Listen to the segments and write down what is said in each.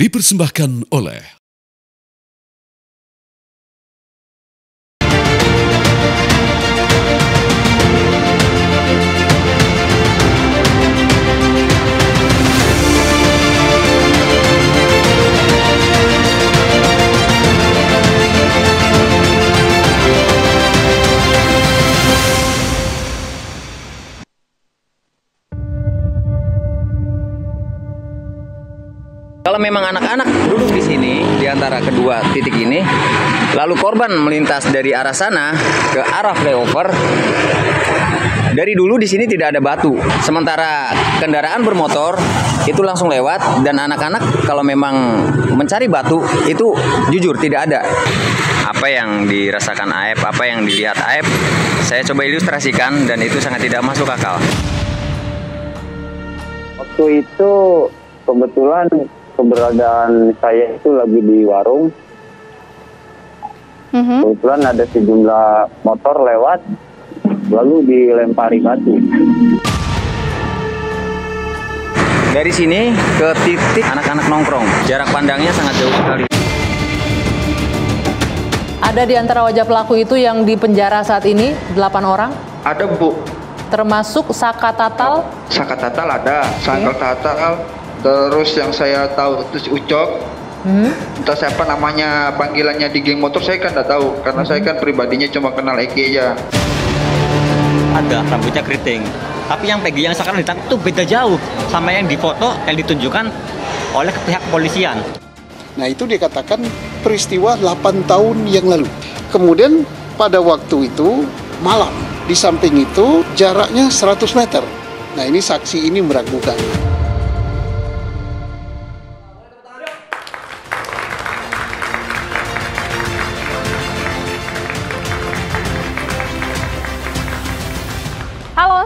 dipersembahkan oleh Kalau memang anak-anak duduk di sini di antara kedua titik ini, lalu korban melintas dari arah sana ke arah flyover, dari dulu di sini tidak ada batu. Sementara kendaraan bermotor itu langsung lewat dan anak-anak kalau memang mencari batu itu jujur tidak ada. Apa yang dirasakan Aep, apa yang dilihat Aep, saya coba ilustrasikan dan itu sangat tidak masuk akal. Waktu itu kebetulan keberadaan saya itu lagi di warung. Mm -hmm. Kebetulan ada sejumlah motor lewat, lalu dilempari batu. Dari sini ke titik anak-anak nongkrong, jarak pandangnya sangat jauh sekali. Ada di antara wajah pelaku itu yang dipenjara saat ini, 8 orang? Ada, Bu. Termasuk Saka Tatal? Saka Tatal ada, Saka Tatal, terus yang saya tahu terus Ucok hmm? entah siapa namanya panggilannya di geng motor saya kan tidak tahu karena saya hmm. kan pribadinya cuma kenal Eki aja ada rambutnya keriting tapi yang Peggy yang sekarang ditangkap itu beda jauh sama yang difoto yang ditunjukkan oleh pihak kepolisian nah itu dikatakan peristiwa 8 tahun yang lalu kemudian pada waktu itu malam di samping itu jaraknya 100 meter nah ini saksi ini meragukan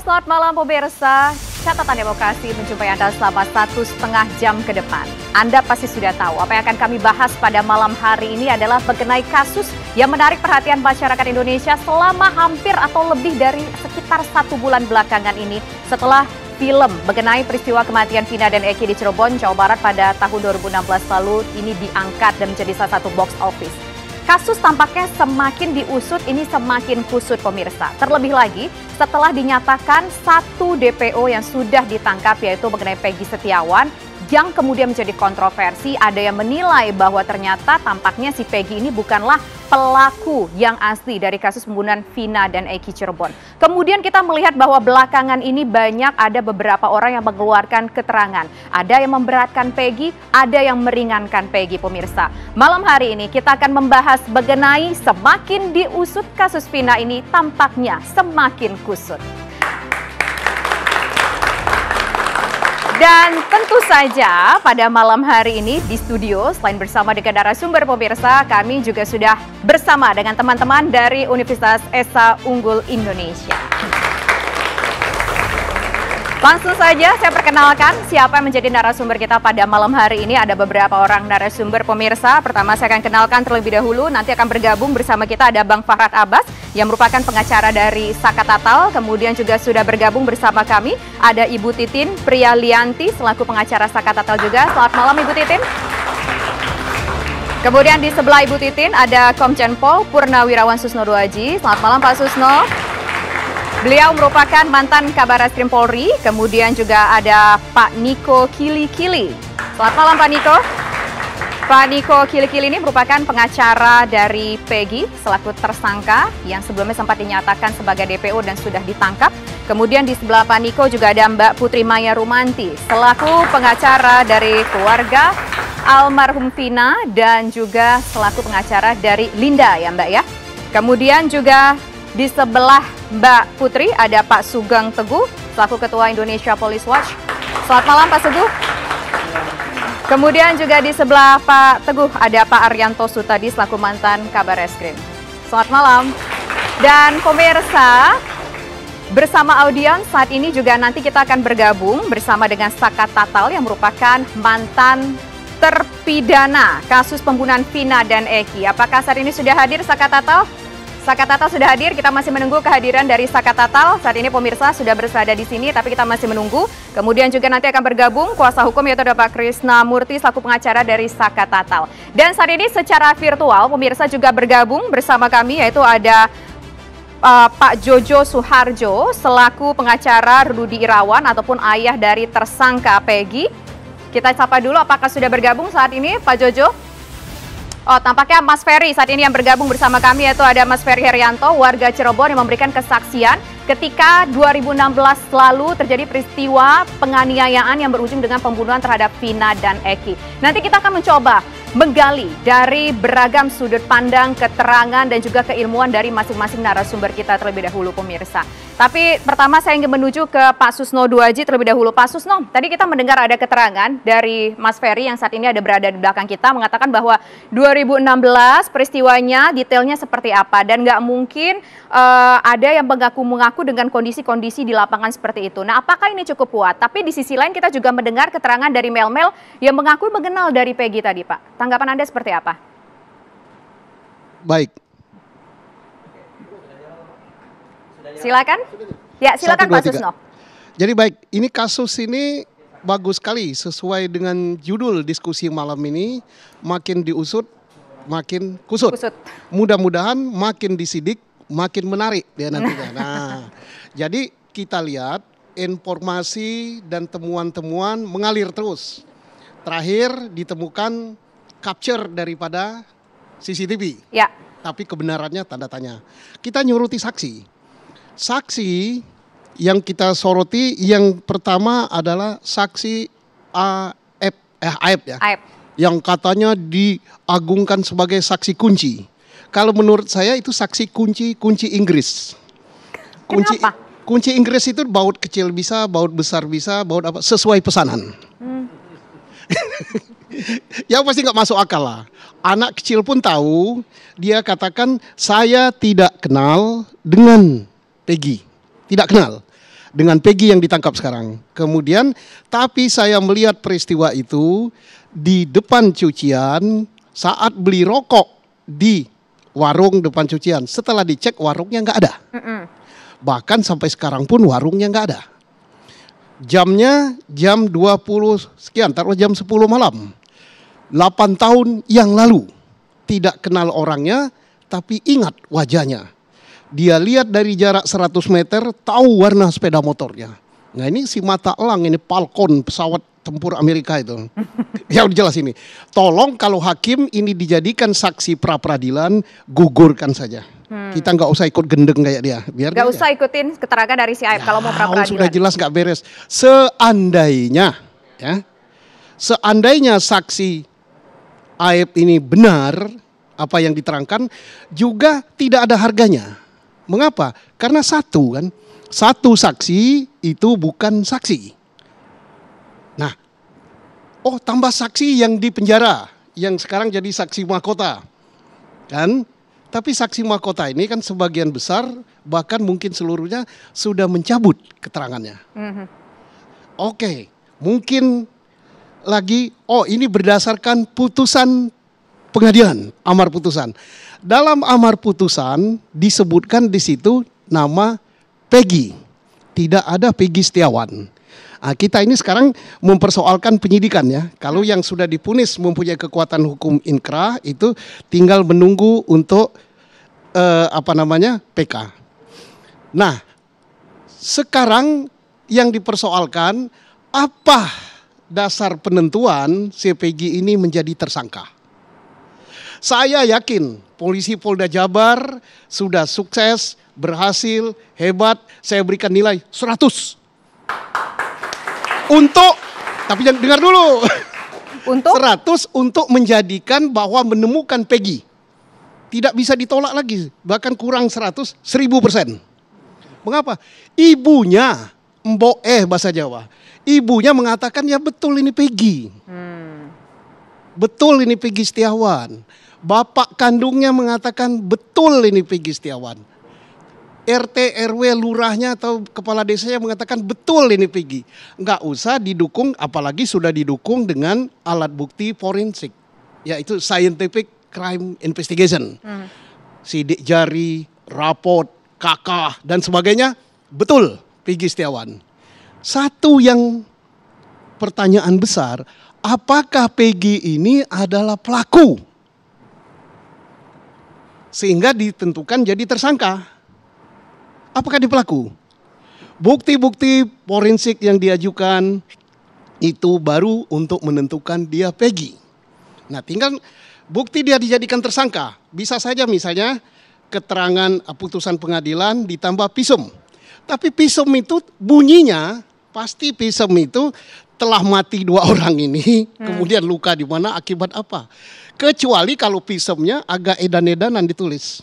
selamat malam pemirsa. Catatan Demokrasi menjumpai Anda selama satu setengah jam ke depan. Anda pasti sudah tahu apa yang akan kami bahas pada malam hari ini adalah mengenai kasus yang menarik perhatian masyarakat Indonesia selama hampir atau lebih dari sekitar satu bulan belakangan ini setelah film mengenai peristiwa kematian Vina dan Eki di Cirebon, Jawa Barat pada tahun 2016 lalu ini diangkat dan menjadi salah satu box office. Kasus tampaknya semakin diusut ini semakin kusut pemirsa. Terlebih lagi setelah dinyatakan satu DPO yang sudah ditangkap yaitu mengenai Peggy Setiawan yang kemudian menjadi kontroversi. Ada yang menilai bahwa ternyata tampaknya si Peggy ini bukanlah pelaku yang asli dari kasus pembunuhan Vina dan Eki Cirebon. Kemudian kita melihat bahwa belakangan ini banyak ada beberapa orang yang mengeluarkan keterangan. Ada yang memberatkan Peggy, ada yang meringankan Peggy pemirsa. Malam hari ini kita akan membahas mengenai semakin diusut kasus Vina ini tampaknya semakin kusut. Dan tentu saja pada malam hari ini di studio selain bersama dengan narasumber pemirsa kami juga sudah bersama dengan teman-teman dari Universitas Esa Unggul Indonesia. Langsung saja saya perkenalkan siapa yang menjadi narasumber kita pada malam hari ini. Ada beberapa orang narasumber pemirsa. Pertama saya akan kenalkan terlebih dahulu. Nanti akan bergabung bersama kita ada Bang Farad Abbas yang merupakan pengacara dari Saka Sakatatal. Kemudian juga sudah bergabung bersama kami ada Ibu Titin Pria Lianti selaku pengacara Saka Sakatatal juga. Selamat malam Ibu Titin. Kemudian di sebelah Ibu Titin ada Komjen Pol Purnawirawan Susno Duaji. Selamat malam Pak Susno. Beliau merupakan mantan Kabar Eskrim Polri, kemudian juga ada Pak Niko Kili-Kili. Selamat malam Pak Niko. Pak Niko Kili-Kili ini merupakan pengacara dari Peggy selaku tersangka yang sebelumnya sempat dinyatakan sebagai DPO dan sudah ditangkap. Kemudian di sebelah Pak Niko juga ada Mbak Putri Maya Rumanti selaku pengacara dari keluarga almarhum Vina dan juga selaku pengacara dari Linda ya Mbak ya. Kemudian juga di sebelah Mbak Putri ada Pak Sugeng Teguh, selaku Ketua Indonesia Police Watch. Selamat malam Pak Teguh. Kemudian juga di sebelah Pak Teguh ada Pak Arianto Sutadi selaku mantan Kabar Eskrim. Selamat malam. Dan pemirsa, bersama audiens saat ini juga nanti kita akan bergabung bersama dengan Saka Tatal yang merupakan mantan terpidana kasus pembunuhan Vina dan Eki. Apakah saat ini sudah hadir Saka Tatal? Saka Tatal sudah hadir, kita masih menunggu kehadiran dari Saka Tatal. Saat ini pemirsa sudah berada di sini, tapi kita masih menunggu. Kemudian juga nanti akan bergabung kuasa hukum yaitu Pak Krisna Murti selaku pengacara dari Saka Tatal. Dan saat ini secara virtual pemirsa juga bergabung bersama kami yaitu ada uh, Pak Jojo Suharjo selaku pengacara Rudi Irawan ataupun ayah dari tersangka Peggy. Kita sapa dulu apakah sudah bergabung saat ini Pak Jojo? Oh, tampaknya Mas Ferry saat ini yang bergabung bersama kami yaitu ada Mas Ferry Herianto, warga Cirebon yang memberikan kesaksian ketika 2016 lalu terjadi peristiwa penganiayaan yang berujung dengan pembunuhan terhadap Vina dan Eki. Nanti kita akan mencoba menggali dari beragam sudut pandang, keterangan, dan juga keilmuan dari masing-masing narasumber kita terlebih dahulu pemirsa. Tapi pertama saya ingin menuju ke Pak Susno Duaji terlebih dahulu. Pak Susno, tadi kita mendengar ada keterangan dari Mas Ferry yang saat ini ada berada di belakang kita mengatakan bahwa 2016 peristiwanya detailnya seperti apa dan nggak mungkin uh, ada yang mengaku-mengaku dengan kondisi-kondisi di lapangan seperti itu. Nah apakah ini cukup kuat? Tapi di sisi lain kita juga mendengar keterangan dari Mel-Mel yang mengaku mengenal dari Peggy tadi Pak Tanggapan Anda seperti apa? Baik. Silakan. Ya, silakan Satu, dua, Pak Susno. Jadi baik, ini kasus ini bagus sekali sesuai dengan judul diskusi malam ini makin diusut makin kusut. kusut. Mudah-mudahan makin disidik makin menarik dia nantinya. Nah, jadi kita lihat informasi dan temuan-temuan mengalir terus. Terakhir ditemukan capture daripada CCTV. Ya. Tapi kebenarannya tanda tanya. Kita nyuruti saksi. Saksi yang kita soroti yang pertama adalah saksi AF eh AF ya. AF. Yang katanya diagungkan sebagai saksi kunci. Kalau menurut saya itu saksi kunci kunci Inggris. Kunci Kenapa? kunci Inggris itu baut kecil bisa, baut besar bisa, baut apa sesuai pesanan. Hmm. ya pasti nggak masuk akal lah. Anak kecil pun tahu, dia katakan saya tidak kenal dengan Peggy. Tidak kenal dengan Peggy yang ditangkap sekarang. Kemudian tapi saya melihat peristiwa itu di depan cucian saat beli rokok di warung depan cucian. Setelah dicek warungnya nggak ada. Bahkan sampai sekarang pun warungnya nggak ada jamnya jam 20 sekian, taruh jam 10 malam. 8 tahun yang lalu. Tidak kenal orangnya, tapi ingat wajahnya. Dia lihat dari jarak 100 meter, tahu warna sepeda motornya. Nah ini si mata elang, ini Falcon, pesawat tempur Amerika itu. ya udah jelas ini. Tolong kalau hakim ini dijadikan saksi pra-peradilan, gugurkan saja. Hmm. Kita nggak usah ikut gendeng kayak dia. Biar nggak usah ikutin keterangan dari si Aib ya, kalau mau ya, pra-peradilan. Sudah jelas nggak beres. Seandainya, ya, seandainya saksi aib ini benar, apa yang diterangkan juga tidak ada harganya. Mengapa? Karena satu kan, satu saksi itu bukan saksi. Nah, oh tambah saksi yang di penjara, yang sekarang jadi saksi mahkota. Kan? Tapi saksi mahkota ini kan sebagian besar bahkan mungkin seluruhnya sudah mencabut keterangannya. Mm -hmm. Oke, okay, mungkin lagi, oh ini berdasarkan putusan pengadilan, amar putusan. Dalam amar putusan disebutkan di situ nama Peggy. Tidak ada Peggy Setiawan. Nah, kita ini sekarang mempersoalkan penyidikan ya. Kalau yang sudah dipunis mempunyai kekuatan hukum inkrah itu tinggal menunggu untuk eh, apa namanya PK. Nah, sekarang yang dipersoalkan apa dasar penentuan si Peggy ini menjadi tersangka. Saya yakin polisi Polda Jabar sudah sukses, berhasil, hebat. Saya berikan nilai 100. Untuk, tapi jangan dengar dulu. Untuk? 100 untuk menjadikan bahwa menemukan Peggy. Tidak bisa ditolak lagi, bahkan kurang 100, 1000 persen. Mengapa? Ibunya, mbok eh bahasa Jawa ibunya mengatakan ya betul ini Peggy. Hmm. Betul ini Peggy Setiawan. Bapak kandungnya mengatakan betul ini Peggy Setiawan. RT RW lurahnya atau kepala desanya mengatakan betul ini Peggy. Enggak usah didukung apalagi sudah didukung dengan alat bukti forensik yaitu scientific crime investigation. Hmm. Sidik jari, rapot, kakah dan sebagainya betul Peggy Setiawan satu yang pertanyaan besar, apakah PG ini adalah pelaku? Sehingga ditentukan jadi tersangka. Apakah dia pelaku? Bukti-bukti forensik yang diajukan itu baru untuk menentukan dia Peggy. Nah, tinggal bukti dia dijadikan tersangka. Bisa saja misalnya keterangan putusan pengadilan ditambah pisum. Tapi pisum itu bunyinya Pasti pisem itu telah mati dua orang ini, hmm. kemudian luka di mana akibat apa? Kecuali kalau pisemnya agak edan-edanan ditulis.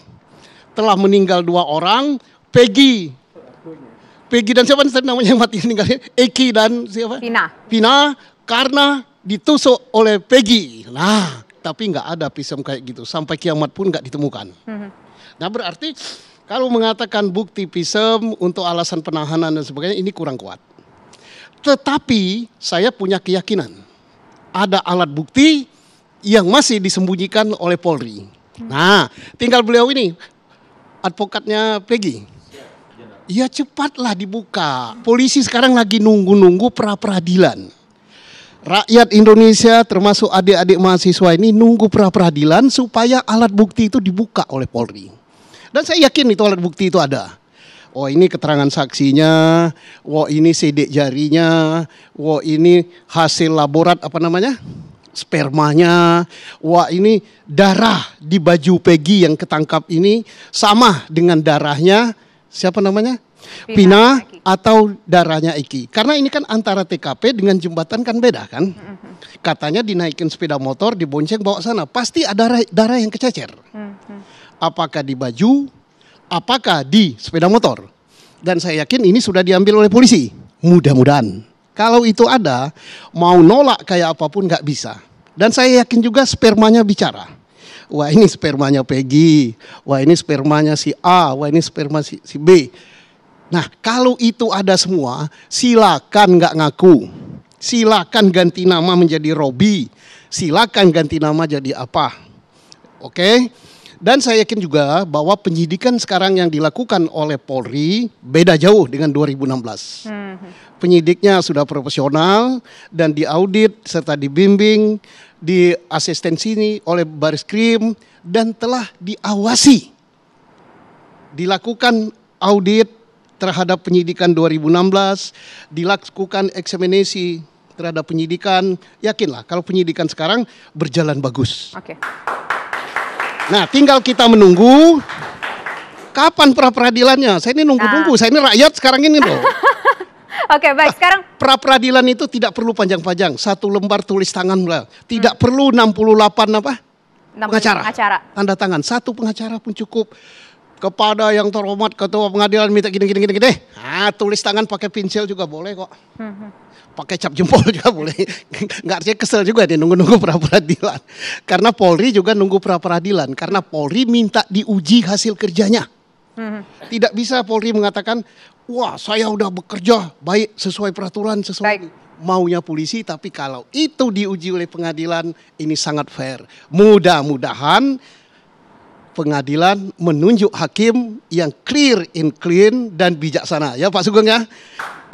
Telah meninggal dua orang, Peggy. Peggy dan siapa namanya mati meninggalnya? Eki dan siapa? Pina. Pina karena ditusuk oleh Peggy. Nah, tapi nggak ada pisem kayak gitu. Sampai kiamat pun nggak ditemukan. Hmm. Nah berarti kalau mengatakan bukti pisem untuk alasan penahanan dan sebagainya ini kurang kuat. Tetapi saya punya keyakinan ada alat bukti yang masih disembunyikan oleh Polri. Nah, tinggal beliau ini advokatnya Peggy. Ya cepatlah dibuka. Polisi sekarang lagi nunggu-nunggu pra peradilan. Rakyat Indonesia termasuk adik-adik mahasiswa ini nunggu pra peradilan supaya alat bukti itu dibuka oleh Polri. Dan saya yakin itu alat bukti itu ada oh ini keterangan saksinya, oh ini sidik jarinya, oh ini hasil laborat apa namanya? spermanya, wah ini darah di baju Peggy yang ketangkap ini sama dengan darahnya siapa namanya? Pina, Pina atau darahnya Iki. Karena ini kan antara TKP dengan jembatan kan beda kan? Katanya dinaikin sepeda motor, dibonceng bawa sana, pasti ada darah, darah yang kececer. Mm-hmm. Apakah di baju, apakah di sepeda motor. Dan saya yakin ini sudah diambil oleh polisi. Mudah-mudahan. Kalau itu ada, mau nolak kayak apapun nggak bisa. Dan saya yakin juga spermanya bicara. Wah ini spermanya Peggy, wah ini spermanya si A, wah ini sperma si, si B. Nah kalau itu ada semua, silakan nggak ngaku. Silakan ganti nama menjadi Robi. Silakan ganti nama jadi apa. Oke? Okay? Dan saya yakin juga bahwa penyidikan sekarang yang dilakukan oleh Polri beda jauh dengan 2016. Hmm. Penyidiknya sudah profesional dan diaudit serta dibimbing, di asistensi ini oleh Baris Krim dan telah diawasi. Dilakukan audit terhadap penyidikan 2016, dilakukan eksaminasi terhadap penyidikan. Yakinlah kalau penyidikan sekarang berjalan bagus. Oke. Okay. Nah, tinggal kita menunggu kapan pra peradilannya. Saya ini nunggu-nunggu. Nah. Saya ini rakyat sekarang ini loh. Oke, okay, baik. Sekarang ah, pra peradilan itu tidak perlu panjang-panjang. Satu lembar tulis tangan lah. Tidak hmm. perlu 68 apa? 60 pengacara. pengacara. Tanda tangan. Satu pengacara pun cukup. Kepada yang terhormat ketua pengadilan minta gini gini gini deh Ah, tulis tangan pakai pensil juga boleh kok. Hmm. hmm pakai cap jempol juga boleh. Enggak artinya kesel juga dia nunggu-nunggu pra peradilan. Karena Polri juga nunggu pra peradilan. Karena Polri minta diuji hasil kerjanya. Mm-hmm. Tidak bisa Polri mengatakan, wah saya udah bekerja baik sesuai peraturan, sesuai baik. maunya polisi. Tapi kalau itu diuji oleh pengadilan, ini sangat fair. Mudah-mudahan pengadilan menunjuk hakim yang clear incline clean dan bijaksana. Ya Pak Sugeng ya.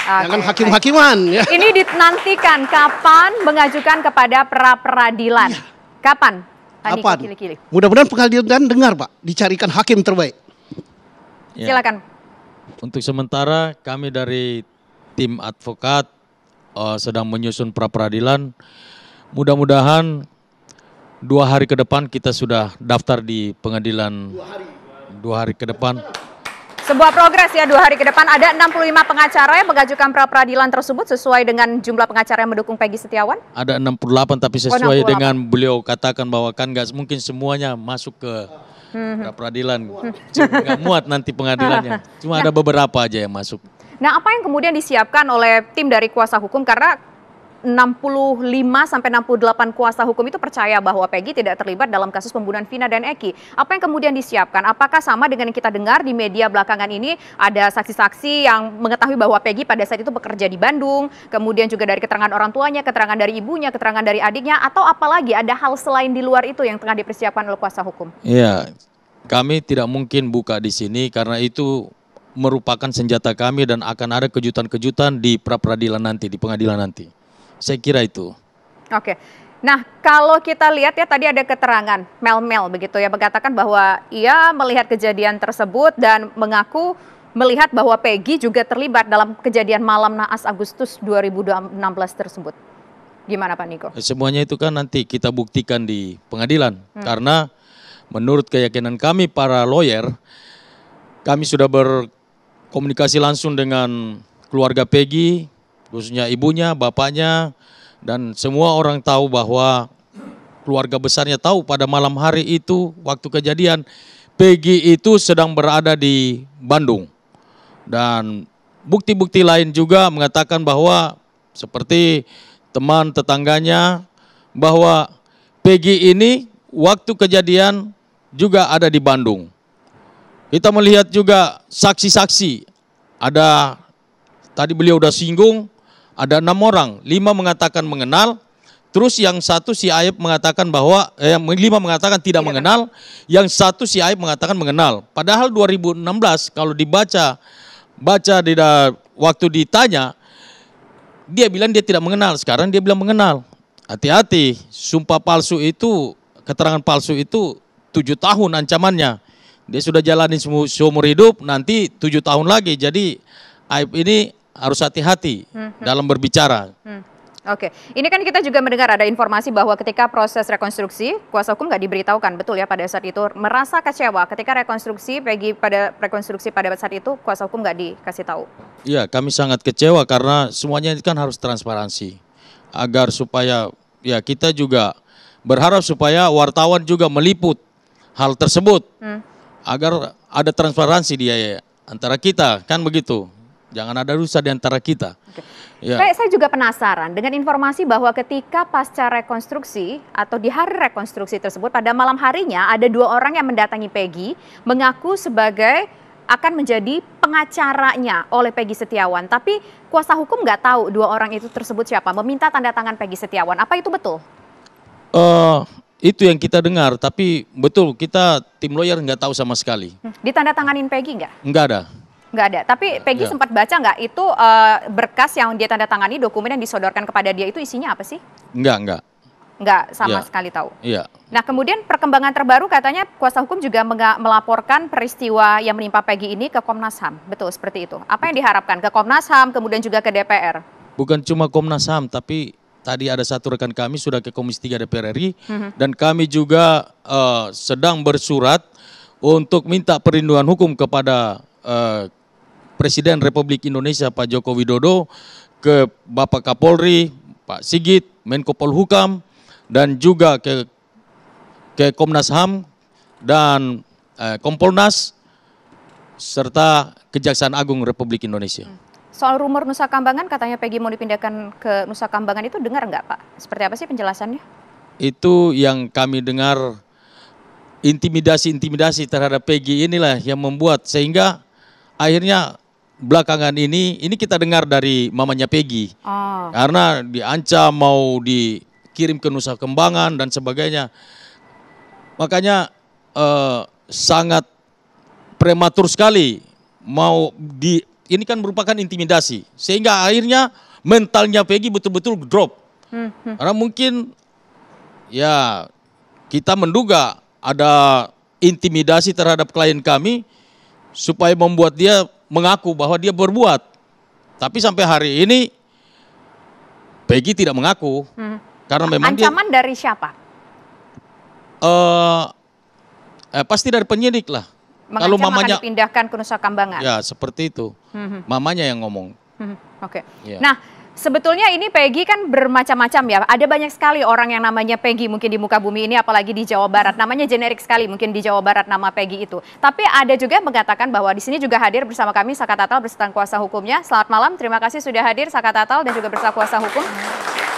Okay, kan hakim-hakiman. Ya. Ini dinantikan kapan mengajukan kepada pra peradilan. Ya. Kapan? Kapan? Mudah-mudahan pengadilan dengar, Pak. Dicarikan hakim terbaik. Ya. Silakan. Untuk sementara kami dari tim advokat uh, sedang menyusun pra peradilan. Mudah-mudahan dua hari ke depan kita sudah daftar di pengadilan. Dua hari, dua hari ke depan. Sebuah progres ya dua hari ke depan ada 65 pengacara yang mengajukan pra peradilan tersebut sesuai dengan jumlah pengacara yang mendukung Peggy Setiawan? Ada 68 tapi oh, sesuai 68. dengan beliau katakan bahwa kan nggak mungkin semuanya masuk ke hmm. pra peradilan. Nggak muat nanti pengadilannya. Cuma nah. ada beberapa aja yang masuk. Nah apa yang kemudian disiapkan oleh tim dari kuasa hukum karena 65 sampai 68 kuasa hukum itu percaya bahwa Peggy tidak terlibat dalam kasus pembunuhan Vina dan Eki. Apa yang kemudian disiapkan? Apakah sama dengan yang kita dengar di media belakangan ini ada saksi-saksi yang mengetahui bahwa Peggy pada saat itu bekerja di Bandung, kemudian juga dari keterangan orang tuanya, keterangan dari ibunya, keterangan dari adiknya atau apalagi ada hal selain di luar itu yang tengah dipersiapkan oleh kuasa hukum? Iya. Kami tidak mungkin buka di sini karena itu merupakan senjata kami dan akan ada kejutan-kejutan di pra peradilan nanti, di pengadilan nanti. Saya kira itu. Oke. Nah, kalau kita lihat ya tadi ada keterangan Mel-Mel begitu ya mengatakan bahwa ia melihat kejadian tersebut dan mengaku melihat bahwa Peggy juga terlibat dalam kejadian malam naas Agustus 2016 tersebut. Gimana Pak Niko? Semuanya itu kan nanti kita buktikan di pengadilan hmm. karena menurut keyakinan kami para lawyer kami sudah berkomunikasi langsung dengan keluarga Peggy, khususnya ibunya, bapaknya, dan semua orang tahu bahwa keluarga besarnya tahu pada malam hari itu waktu kejadian Peggy itu sedang berada di Bandung. Dan bukti-bukti lain juga mengatakan bahwa seperti teman tetangganya bahwa Peggy ini waktu kejadian juga ada di Bandung. Kita melihat juga saksi-saksi ada tadi beliau sudah singgung ada enam orang, lima mengatakan mengenal, terus yang satu si Aib mengatakan bahwa eh, lima mengatakan tidak ya. mengenal, yang satu si Aib mengatakan mengenal. Padahal 2016 kalau dibaca baca di waktu ditanya dia bilang dia tidak mengenal, sekarang dia bilang mengenal. Hati-hati, sumpah palsu itu, keterangan palsu itu tujuh tahun ancamannya. Dia sudah jalani seumur hidup, nanti tujuh tahun lagi. Jadi aib ini harus hati-hati hmm. dalam berbicara. Hmm. Oke, ini kan kita juga mendengar ada informasi bahwa ketika proses rekonstruksi, kuasa hukum nggak diberitahukan, betul ya pada saat itu merasa kecewa ketika rekonstruksi, bagi pada rekonstruksi pada saat itu kuasa hukum nggak dikasih tahu. Iya, kami sangat kecewa karena semuanya ini kan harus transparansi agar supaya ya kita juga berharap supaya wartawan juga meliput hal tersebut hmm. agar ada transparansi di e antara kita kan begitu. Jangan ada rusak di antara kita. Okay. Ya. Saya, saya juga penasaran dengan informasi bahwa ketika pasca rekonstruksi atau di hari rekonstruksi tersebut pada malam harinya ada dua orang yang mendatangi Peggy mengaku sebagai akan menjadi pengacaranya oleh Peggy Setiawan. Tapi kuasa hukum nggak tahu dua orang itu tersebut siapa. Meminta tanda tangan Peggy Setiawan. Apa itu betul? Uh, itu yang kita dengar. Tapi betul kita tim lawyer nggak tahu sama sekali. Hmm, Ditanda tanganin Peggy nggak? Nggak ada. Nggak ada. Tapi Peggy ya. sempat baca nggak itu uh, berkas yang dia tanda tangani dokumen yang disodorkan kepada dia itu isinya apa sih? Nggak, nggak. Nggak sama ya. sekali tahu. Iya. Nah kemudian perkembangan terbaru katanya kuasa hukum juga melaporkan peristiwa yang menimpa Peggy ini ke Komnas HAM. Betul seperti itu. Apa yang diharapkan ke Komnas HAM kemudian juga ke DPR? Bukan cuma Komnas HAM tapi tadi ada satu rekan kami sudah ke Komisi 3 DPR RI mm -hmm. dan kami juga uh, sedang bersurat untuk minta perlindungan hukum kepada eh, Presiden Republik Indonesia Pak Joko Widodo ke Bapak Kapolri Pak Sigit, Menko Polhukam dan juga ke ke Komnas HAM dan eh, Kompolnas serta Kejaksaan Agung Republik Indonesia. Hmm. Soal rumor Nusa Kambangan katanya Peggy mau dipindahkan ke Nusa Kambangan itu dengar nggak Pak? Seperti apa sih penjelasannya? Itu yang kami dengar intimidasi-intimidasi terhadap Peggy inilah yang membuat sehingga akhirnya belakangan ini ini kita dengar dari mamanya Peggy oh. karena diancam mau dikirim ke Nusa Kembangan dan sebagainya makanya eh, sangat prematur sekali mau di ini kan merupakan intimidasi sehingga akhirnya mentalnya Peggy betul-betul drop hmm, karena mungkin ya kita menduga ada intimidasi terhadap klien kami supaya membuat dia mengaku bahwa dia berbuat. Tapi sampai hari ini Peggy tidak mengaku hmm. karena memang ancaman dia, dari siapa? Uh, eh, pasti dari penyidik lah. Kalau mamanya pindahkan ke Nusa Kambangan. Ya seperti itu. Hmm. hmm. Mamanya yang ngomong. Hmm. hmm. Oke. Okay. Ya. Nah. Sebetulnya ini Peggy kan bermacam-macam ya. Ada banyak sekali orang yang namanya Peggy mungkin di muka bumi ini apalagi di Jawa Barat. Namanya generik sekali mungkin di Jawa Barat nama Peggy itu. Tapi ada juga yang mengatakan bahwa di sini juga hadir bersama kami Saka Tatal berserta kuasa hukumnya. Selamat malam, terima kasih sudah hadir Saka Tatal dan juga berserta kuasa hukum.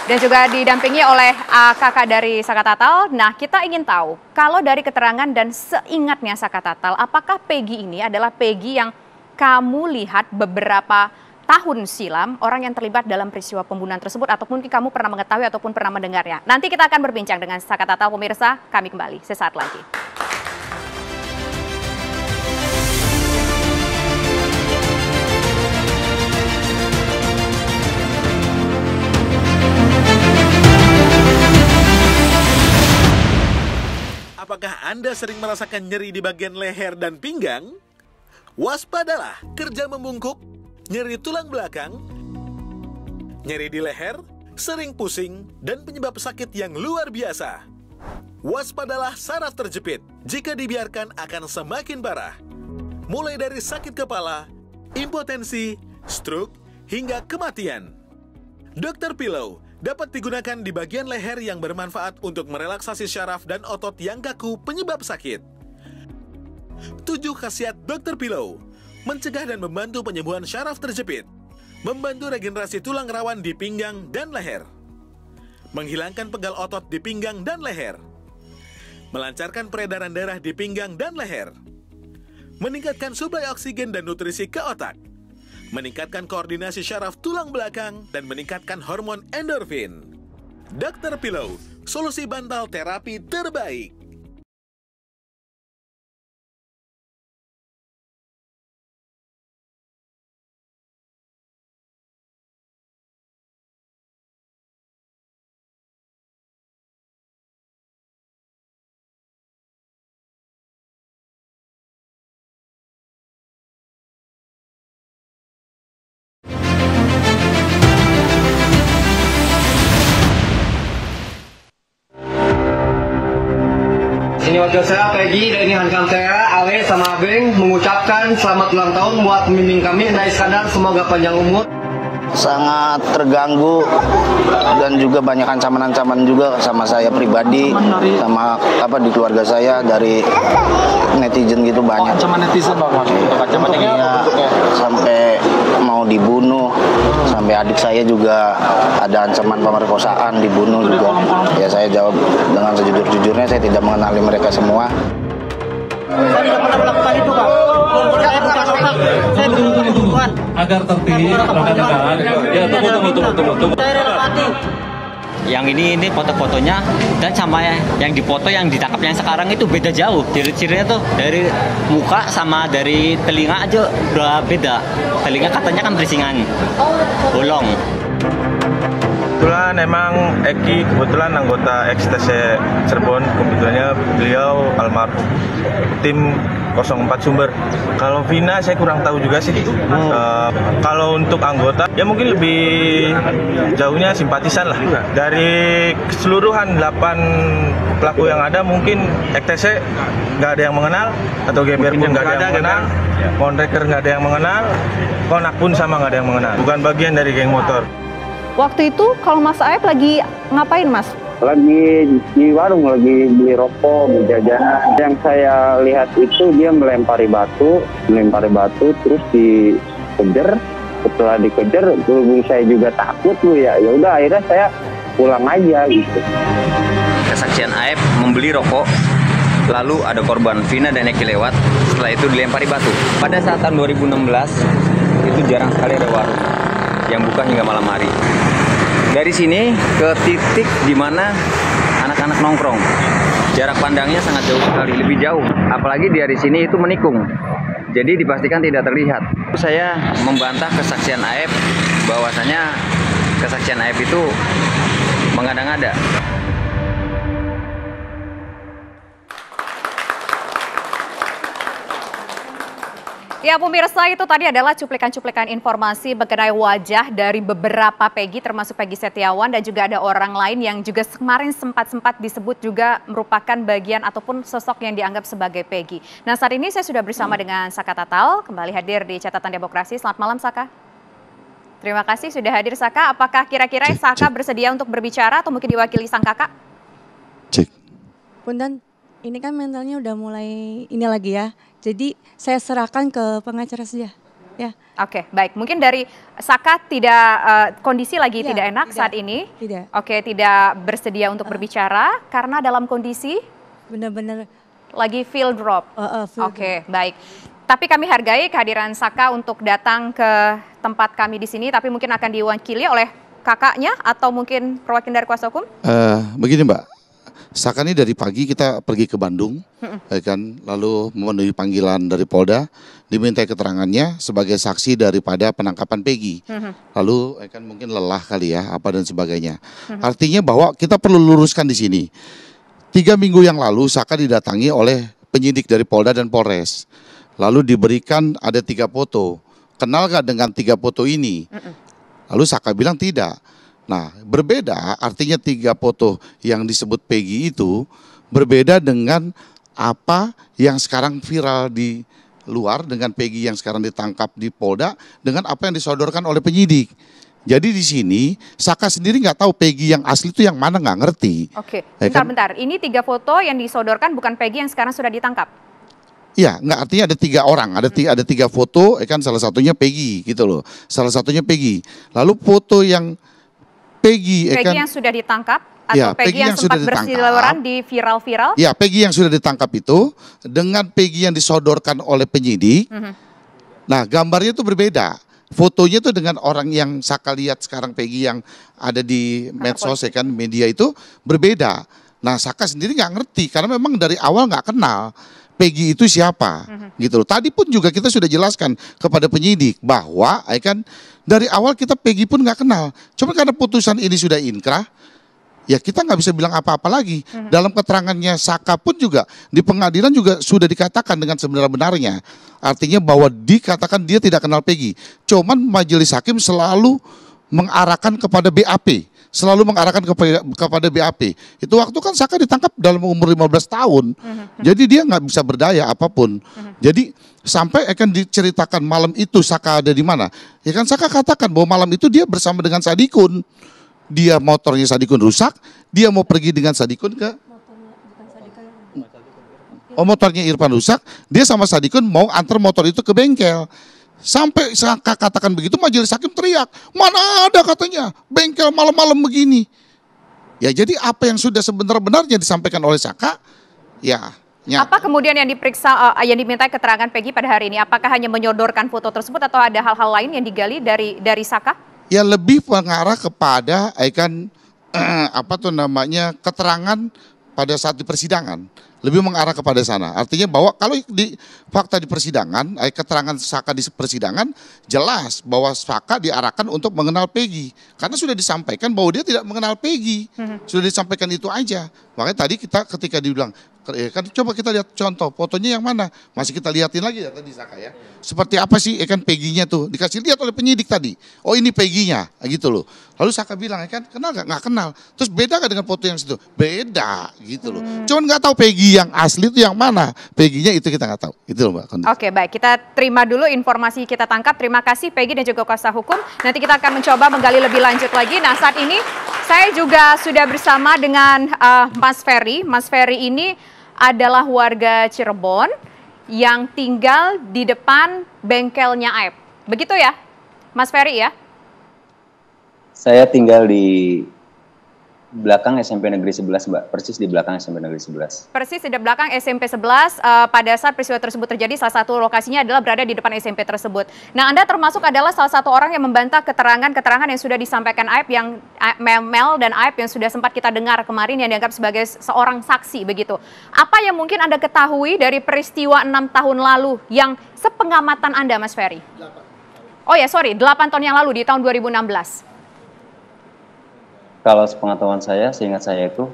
Dan juga didampingi oleh uh, kakak dari Saka Tatal. Nah kita ingin tahu kalau dari keterangan dan seingatnya Saka Tatal apakah Peggy ini adalah Peggy yang kamu lihat beberapa tahun silam orang yang terlibat dalam peristiwa pembunuhan tersebut ataupun mungkin kamu pernah mengetahui ataupun pernah mendengarnya. Nanti kita akan berbincang dengan Saka Tatal pemirsa, kami kembali sesaat lagi. Apakah Anda sering merasakan nyeri di bagian leher dan pinggang? Waspadalah, kerja membungkuk nyeri tulang belakang, nyeri di leher, sering pusing, dan penyebab sakit yang luar biasa. Waspadalah saraf terjepit, jika dibiarkan akan semakin parah. Mulai dari sakit kepala, impotensi, stroke, hingga kematian. Dokter Pillow dapat digunakan di bagian leher yang bermanfaat untuk merelaksasi syaraf dan otot yang kaku penyebab sakit. 7 khasiat Dokter Pillow mencegah dan membantu penyembuhan syaraf terjepit, membantu regenerasi tulang rawan di pinggang dan leher, menghilangkan pegal otot di pinggang dan leher, melancarkan peredaran darah di pinggang dan leher, meningkatkan suplai oksigen dan nutrisi ke otak, meningkatkan koordinasi syaraf tulang belakang, dan meningkatkan hormon endorfin. Dr. Pillow, solusi bantal terapi terbaik. Keluarga saya Peggy, Denny saya Ale, sama Abeng mengucapkan selamat ulang tahun buat pemimpin kami, naik Kadar, semoga panjang umur. Sangat terganggu dan juga banyak ancaman-ancaman juga sama saya pribadi, sama apa di keluarga saya dari netizen gitu banyak. Oh, ancaman netizen bang iya, Sampai mau dibunuh, sampai adik saya juga ada ancaman pemerkosaan dibunuh juga ya saya jawab dengan sejujur-jujurnya saya tidak mengenali mereka semua agar tertib agar rekan ya tunggu tunggu tunggu tunggu, tunggu. saya yang ini ini foto-fotonya dan sama yang dipoto yang ditangkap yang sekarang itu beda jauh ciri-cirinya tuh dari muka sama dari telinga aja udah beda telinga katanya kan berisingan bolong kebetulan emang Eki kebetulan anggota XTC Cirebon kebetulannya beliau almarhum tim 04 Sumber. Kalau Vina saya kurang tahu juga sih. Hmm. Uh, kalau untuk anggota ya mungkin lebih jauhnya simpatisan lah. Iya. Dari keseluruhan 8 pelaku yang ada mungkin XTC nggak ada yang mengenal atau GBR pun nggak ada yang mengenal. Konreker nggak ada yang mengenal, konak pun sama nggak ada yang mengenal. Bukan bagian dari geng motor. Waktu itu kalau Mas Aep lagi ngapain Mas? Lagi di warung, lagi beli rokok, beli jajanan. Yang saya lihat itu dia melempari batu, melempari batu terus dikejar. Setelah dikejar, berhubung saya juga takut bu ya, ya udah akhirnya saya pulang aja gitu. Kesaksian Aep membeli rokok Lalu ada korban Vina dan Eki lewat, setelah itu dilempari batu. Pada saat tahun 2016, itu jarang sekali ada warung yang buka hingga malam hari. Dari sini ke titik di mana anak-anak nongkrong. Jarak pandangnya sangat jauh sekali, lebih jauh. Apalagi dari sini itu menikung. Jadi dipastikan tidak terlihat. Saya membantah kesaksian AF bahwasanya kesaksian AF itu mengada-ngada. Ya pemirsa itu tadi adalah cuplikan-cuplikan informasi mengenai wajah dari beberapa Peggy termasuk Peggy Setiawan dan juga ada orang lain yang juga kemarin sempat-sempat disebut juga merupakan bagian ataupun sosok yang dianggap sebagai Peggy. Nah saat ini saya sudah bersama dengan Saka Tatal kembali hadir di catatan demokrasi. Selamat malam Saka. Terima kasih sudah hadir Saka. Apakah kira-kira Saka bersedia untuk berbicara atau mungkin diwakili sang kakak? Cek. Punten, ini kan mentalnya udah mulai ini lagi ya jadi saya serahkan ke pengacara saja. Ya. Oke, okay, baik. Mungkin dari Saka tidak uh, kondisi lagi ya, tidak enak tidak, saat ini. Tidak. Oke, okay, tidak bersedia untuk uh, berbicara karena dalam kondisi benar-benar lagi field drop. Uh, uh, Oke, okay, baik. Tapi kami hargai kehadiran Saka untuk datang ke tempat kami di sini, tapi mungkin akan diwakili oleh kakaknya atau mungkin perwakilan dari kuasa hukum? Uh, begini Mbak, Saka ini dari pagi kita pergi ke Bandung, ya kan, lalu memenuhi panggilan dari Polda, diminta keterangannya sebagai saksi daripada penangkapan Peggy, Lalu, ya kan, mungkin lelah kali ya, apa dan sebagainya. Artinya bahwa kita perlu luruskan di sini. Tiga minggu yang lalu Saka didatangi oleh penyidik dari Polda dan Polres, lalu diberikan ada tiga foto. Kenal gak dengan tiga foto ini? Lalu Saka bilang tidak Nah, berbeda artinya tiga foto yang disebut Peggy itu berbeda dengan apa yang sekarang viral di luar dengan Peggy yang sekarang ditangkap di Polda dengan apa yang disodorkan oleh penyidik. Jadi di sini Saka sendiri nggak tahu Peggy yang asli itu yang mana nggak ngerti. Oke, bentar-bentar. Ya kan? Ini tiga foto yang disodorkan bukan Peggy yang sekarang sudah ditangkap. Iya, nggak artinya ada tiga orang, ada tiga, ada tiga foto, ya kan salah satunya Peggy gitu loh, salah satunya Peggy. Lalu foto yang Peggy, eh, Peggy kan? yang sudah ditangkap atau ya, Peggy, Peggy yang, yang sempat sudah di viral-viral? Ya, Peggy yang sudah ditangkap itu dengan Peggy yang disodorkan oleh penyidik. Mm -hmm. Nah, gambarnya itu berbeda. Fotonya itu dengan orang yang Saka lihat sekarang Peggy yang ada di medsos ya kan media itu berbeda. Nah, Saka sendiri nggak ngerti karena memang dari awal nggak kenal. Peggy itu siapa mm -hmm. gitu loh. Tadi pun juga kita sudah jelaskan kepada penyidik bahwa ya kan dari awal kita Peggy pun nggak kenal. Cuma karena putusan ini sudah inkrah, ya kita nggak bisa bilang apa-apa lagi. Mm -hmm. Dalam keterangannya Saka pun juga di pengadilan juga sudah dikatakan dengan sebenar-benarnya. Artinya bahwa dikatakan dia tidak kenal Peggy. Cuman majelis hakim selalu mengarahkan kepada BAP, selalu mengarahkan kepada kepada BAP. Itu waktu kan Saka ditangkap dalam umur 15 tahun. Mm -hmm. Jadi dia nggak bisa berdaya apapun. Mm -hmm. Jadi sampai akan diceritakan malam itu Saka ada di mana. Ya kan Saka katakan bahwa malam itu dia bersama dengan Sadikun. Dia motornya Sadikun rusak, dia mau pergi dengan Sadikun ke Oh motornya Irfan rusak, dia sama Sadikun mau antar motor itu ke bengkel. Sampai Saka katakan begitu majelis hakim teriak, mana ada katanya bengkel malam-malam begini. Ya jadi apa yang sudah sebenar-benarnya disampaikan oleh Saka, ya Ya. Apa kemudian yang diperiksa uh, yang diminta keterangan Peggy pada hari ini? Apakah hanya menyodorkan foto tersebut atau ada hal-hal lain yang digali dari dari Saka? Ya lebih mengarah kepada ikan eh, kan, apa tuh namanya keterangan pada saat di persidangan lebih mengarah kepada sana. Artinya bahwa kalau di fakta di persidangan, eh, keterangan Saka di persidangan jelas bahwa Saka diarahkan untuk mengenal Peggy karena sudah disampaikan bahwa dia tidak mengenal Peggy. Hmm. Sudah disampaikan itu aja. Makanya tadi kita ketika dibilang Ya kan coba kita lihat contoh fotonya yang mana masih kita lihatin lagi ya tadi Saka ya seperti apa sih ya kan peginya tuh dikasih lihat oleh penyidik tadi oh ini peginya ah, gitu loh lalu Saka bilang ya kan kenal gak? nggak kenal terus beda gak dengan foto yang situ beda gitu loh hmm. cuman nggak tahu pegi yang asli itu yang mana peginya itu kita nggak tahu itu loh mbak oke baik kita terima dulu informasi kita tangkap terima kasih Pegi dan juga kuasa hukum nanti kita akan mencoba menggali lebih lanjut lagi nah saat ini saya juga sudah bersama dengan uh, Mas Ferry Mas Ferry ini adalah warga Cirebon yang tinggal di depan bengkelnya Aep. Begitu ya, Mas Ferry ya? Saya tinggal di belakang SMP Negeri 11, Mbak. Persis di belakang SMP Negeri 11. Persis di belakang SMP 11, uh, pada saat peristiwa tersebut terjadi, salah satu lokasinya adalah berada di depan SMP tersebut. Nah, Anda termasuk adalah salah satu orang yang membantah keterangan-keterangan yang sudah disampaikan Aib, yang Mel dan Aib yang sudah sempat kita dengar kemarin yang dianggap sebagai seorang saksi begitu. Apa yang mungkin Anda ketahui dari peristiwa enam tahun lalu yang sepengamatan Anda, Mas Ferry? Oh ya, sorry, delapan tahun yang lalu di tahun 2016 kalau sepengetahuan saya, seingat saya itu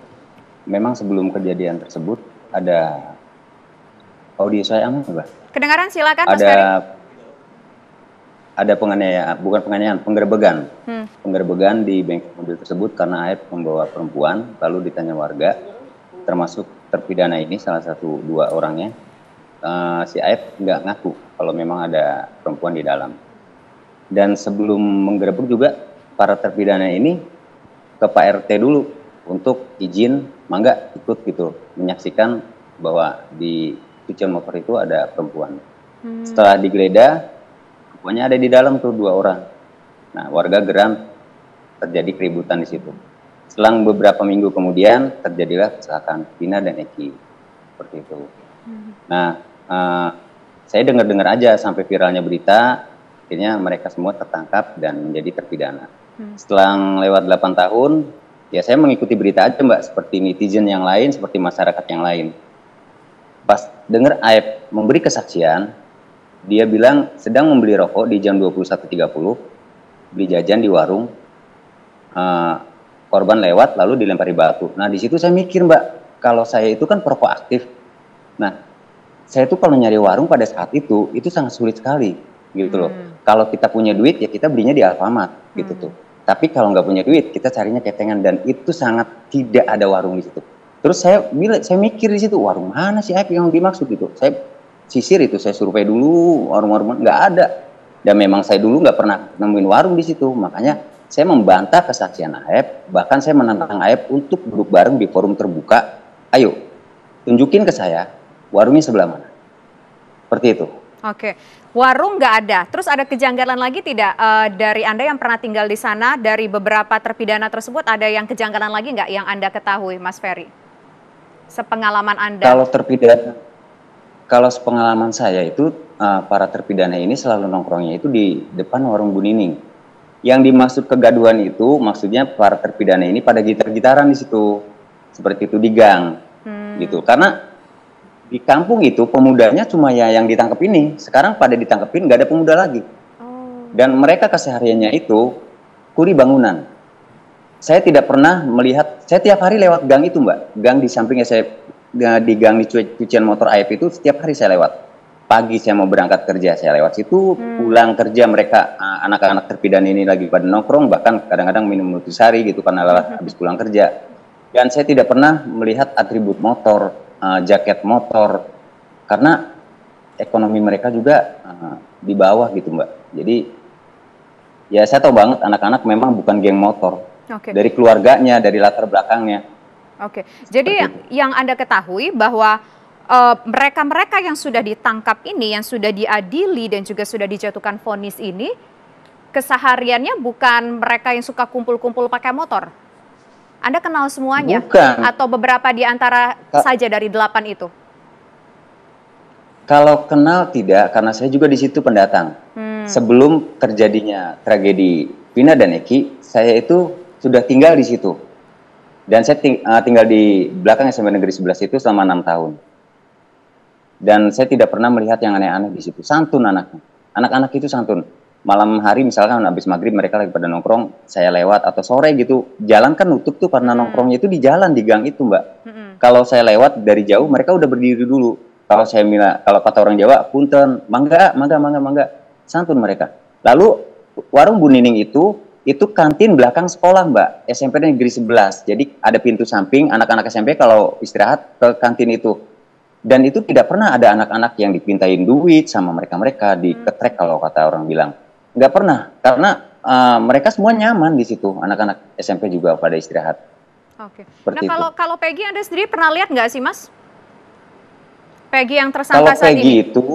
memang sebelum kejadian tersebut ada audio saya aman, Mbak. Kedengaran silakan Mas Ada ada penganiayaan, bukan penganiayaan, penggerbegan. Hmm. Penggerbegan di bengkel mobil tersebut karena AF membawa perempuan, lalu ditanya warga, termasuk terpidana ini salah satu dua orangnya. Uh, si AF nggak ngaku kalau memang ada perempuan di dalam. Dan sebelum menggerebek juga para terpidana ini ke Pak RT dulu untuk izin mangga ikut gitu menyaksikan bahwa di cucian motor itu ada perempuan. Hmm. Setelah digeledah, perempuannya ada di dalam tuh dua orang. Nah warga geram terjadi keributan di situ. Selang beberapa minggu kemudian terjadilah kecelakaan Tina dan Eki seperti itu. Hmm. Nah uh, saya dengar-dengar aja sampai viralnya berita, akhirnya mereka semua tertangkap dan menjadi terpidana. Hmm. Setelah lewat 8 tahun, ya saya mengikuti berita aja mbak, seperti netizen yang lain, seperti masyarakat yang lain. Pas dengar Aep memberi kesaksian, dia bilang sedang membeli rokok di jam 21.30, beli jajan di warung, uh, korban lewat lalu dilempari batu. Nah di situ saya mikir mbak, kalau saya itu kan perokok aktif. Nah, saya itu kalau nyari warung pada saat itu itu sangat sulit sekali gitu loh. Hmm. Kalau kita punya duit ya kita belinya di Alfamart gitu hmm. tuh. Tapi kalau nggak punya duit, kita carinya ketengan dan itu sangat tidak ada warung di situ. Terus saya bila saya mikir di situ warung mana sih Aib yang dimaksud itu? Saya sisir itu, saya survei dulu warung-warung nggak ada. Dan memang saya dulu nggak pernah nemuin warung di situ, makanya saya membantah kesaksian Aib, bahkan saya menantang Aib untuk duduk bareng di forum terbuka. Ayo, tunjukin ke saya warungnya sebelah mana. Seperti itu. Oke, warung nggak ada. Terus ada kejanggalan lagi tidak uh, dari Anda yang pernah tinggal di sana, dari beberapa terpidana tersebut, ada yang kejanggalan lagi nggak yang Anda ketahui, Mas Ferry? Sepengalaman Anda. Kalau terpidana, kalau sepengalaman saya itu, uh, para terpidana ini selalu nongkrongnya itu di depan warung Bu Nining. Yang dimaksud kegaduhan itu, maksudnya para terpidana ini pada gitar-gitaran di situ. Seperti itu di gang. Hmm. Gitu. Karena di kampung itu pemudanya cuma ya yang ditangkap ini. Sekarang pada ditangkapin nggak ada pemuda lagi. Oh. Dan mereka kesehariannya itu kuri bangunan. Saya tidak pernah melihat, saya tiap hari lewat gang itu mbak. Gang di sampingnya saya, ya, di gang di cucian motor AF itu setiap hari saya lewat. Pagi saya mau berangkat kerja, saya lewat situ. Hmm. Pulang kerja mereka, anak-anak terpidana ini lagi pada nongkrong, bahkan kadang-kadang minum nutrisari gitu karena lelah hmm. habis pulang kerja. Dan saya tidak pernah melihat atribut motor uh, jaket motor karena ekonomi mereka juga uh, di bawah gitu mbak jadi ya saya tahu banget anak-anak memang bukan geng motor okay. dari keluarganya dari latar belakangnya oke okay. jadi yang, yang anda ketahui bahwa eh, mereka-mereka uh, yang sudah ditangkap ini yang sudah diadili dan juga sudah dijatuhkan vonis ini kesehariannya bukan mereka yang suka kumpul-kumpul pakai motor anda kenal semuanya? Bukan. Atau beberapa di antara Ka saja dari delapan itu? Kalau kenal tidak, karena saya juga di situ pendatang. Hmm. Sebelum terjadinya tragedi Pina dan Eki, saya itu sudah tinggal di situ. Dan saya ting eh, tinggal di belakang SMA Negeri 11 itu selama enam tahun. Dan saya tidak pernah melihat yang aneh-aneh di situ. Santun anaknya. Anak-anak itu santun malam hari misalkan habis maghrib mereka lagi pada nongkrong saya lewat atau sore gitu jalan kan nutup tuh karena hmm. nongkrongnya itu di jalan di gang itu mbak hmm. kalau saya lewat dari jauh mereka udah berdiri dulu kalau saya bilang kalau kata orang Jawa punten mangga mangga mangga mangga santun mereka lalu warung Bu Nining itu itu kantin belakang sekolah mbak SMP negeri 11 jadi ada pintu samping anak-anak SMP kalau istirahat ke kantin itu dan itu tidak pernah ada anak-anak yang dipintain duit sama mereka mereka di hmm. ketrek kalau kata orang bilang nggak pernah karena uh, mereka semua nyaman di situ anak-anak SMP juga pada istirahat. Oke. Okay. nah kalau kalau Peggy anda sendiri pernah lihat nggak sih mas? Peggy yang tersangka kalau saat Peggy ini. itu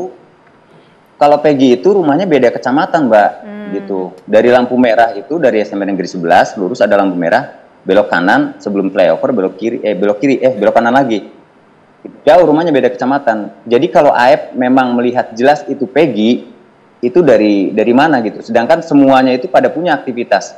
kalau Peggy itu rumahnya beda kecamatan mbak hmm. gitu dari lampu merah itu dari SMP Negeri 11 lurus ada lampu merah belok kanan sebelum flyover belok kiri eh belok kiri eh belok kanan lagi jauh rumahnya beda kecamatan jadi kalau Aep memang melihat jelas itu Peggy itu dari dari mana gitu. Sedangkan semuanya itu pada punya aktivitas.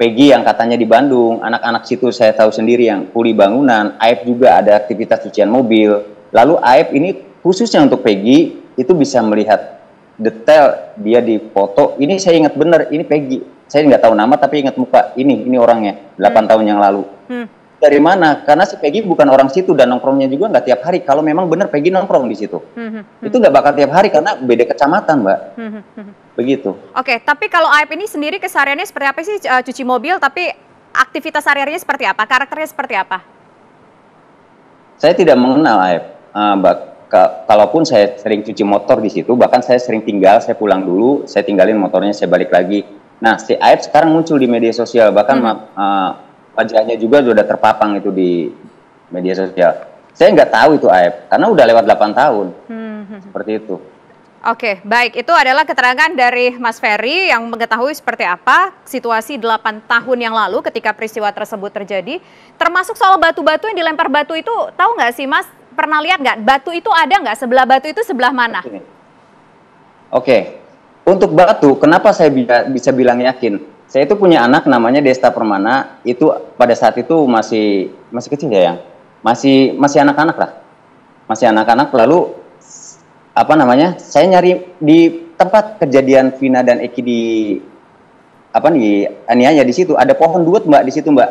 Peggy yang katanya di Bandung, anak-anak situ saya tahu sendiri yang kuli bangunan, Aib juga ada aktivitas cucian mobil. Lalu Aib ini khususnya untuk Peggy itu bisa melihat detail dia di foto. Ini saya ingat benar, ini Peggy. Saya nggak tahu nama tapi ingat muka. Ini ini orangnya, 8 hmm. tahun yang lalu. Hmm dari mana? Karena si Peggy bukan orang situ dan nongkrongnya juga nggak tiap hari. Kalau memang benar Peggy nongkrong di situ, hmm, itu nggak bakal tiap hari karena beda kecamatan, mbak. Hmm, Begitu. Oke, okay, tapi kalau Aib ini sendiri kesehariannya seperti apa sih? Eh, cuci mobil, tapi aktivitas sehariannya seperti apa? Karakternya seperti apa? Saya tidak mengenal Aib, uh, ah, mbak. kalaupun saya sering cuci motor di situ, bahkan saya sering tinggal, saya pulang dulu, saya tinggalin motornya, saya balik lagi. Nah, si Aib sekarang muncul di media sosial, bahkan hmm. uh, wajahnya juga sudah terpapang itu di media sosial. Saya nggak tahu itu AF karena udah lewat 8 tahun. Hmm. Seperti itu. Oke, baik. Itu adalah keterangan dari Mas Ferry yang mengetahui seperti apa situasi 8 tahun yang lalu ketika peristiwa tersebut terjadi. Termasuk soal batu-batu yang dilempar batu itu, tahu nggak sih Mas? Pernah lihat nggak? Batu itu ada nggak? Sebelah batu itu sebelah mana? Oke, untuk batu, kenapa saya bisa bilang yakin? saya itu punya anak namanya Desta Permana itu pada saat itu masih masih kecil ya yang masih masih anak-anak lah masih anak-anak lalu apa namanya saya nyari di tempat kejadian Vina dan Eki di apa nih aniaya di situ ada pohon duet mbak di situ mbak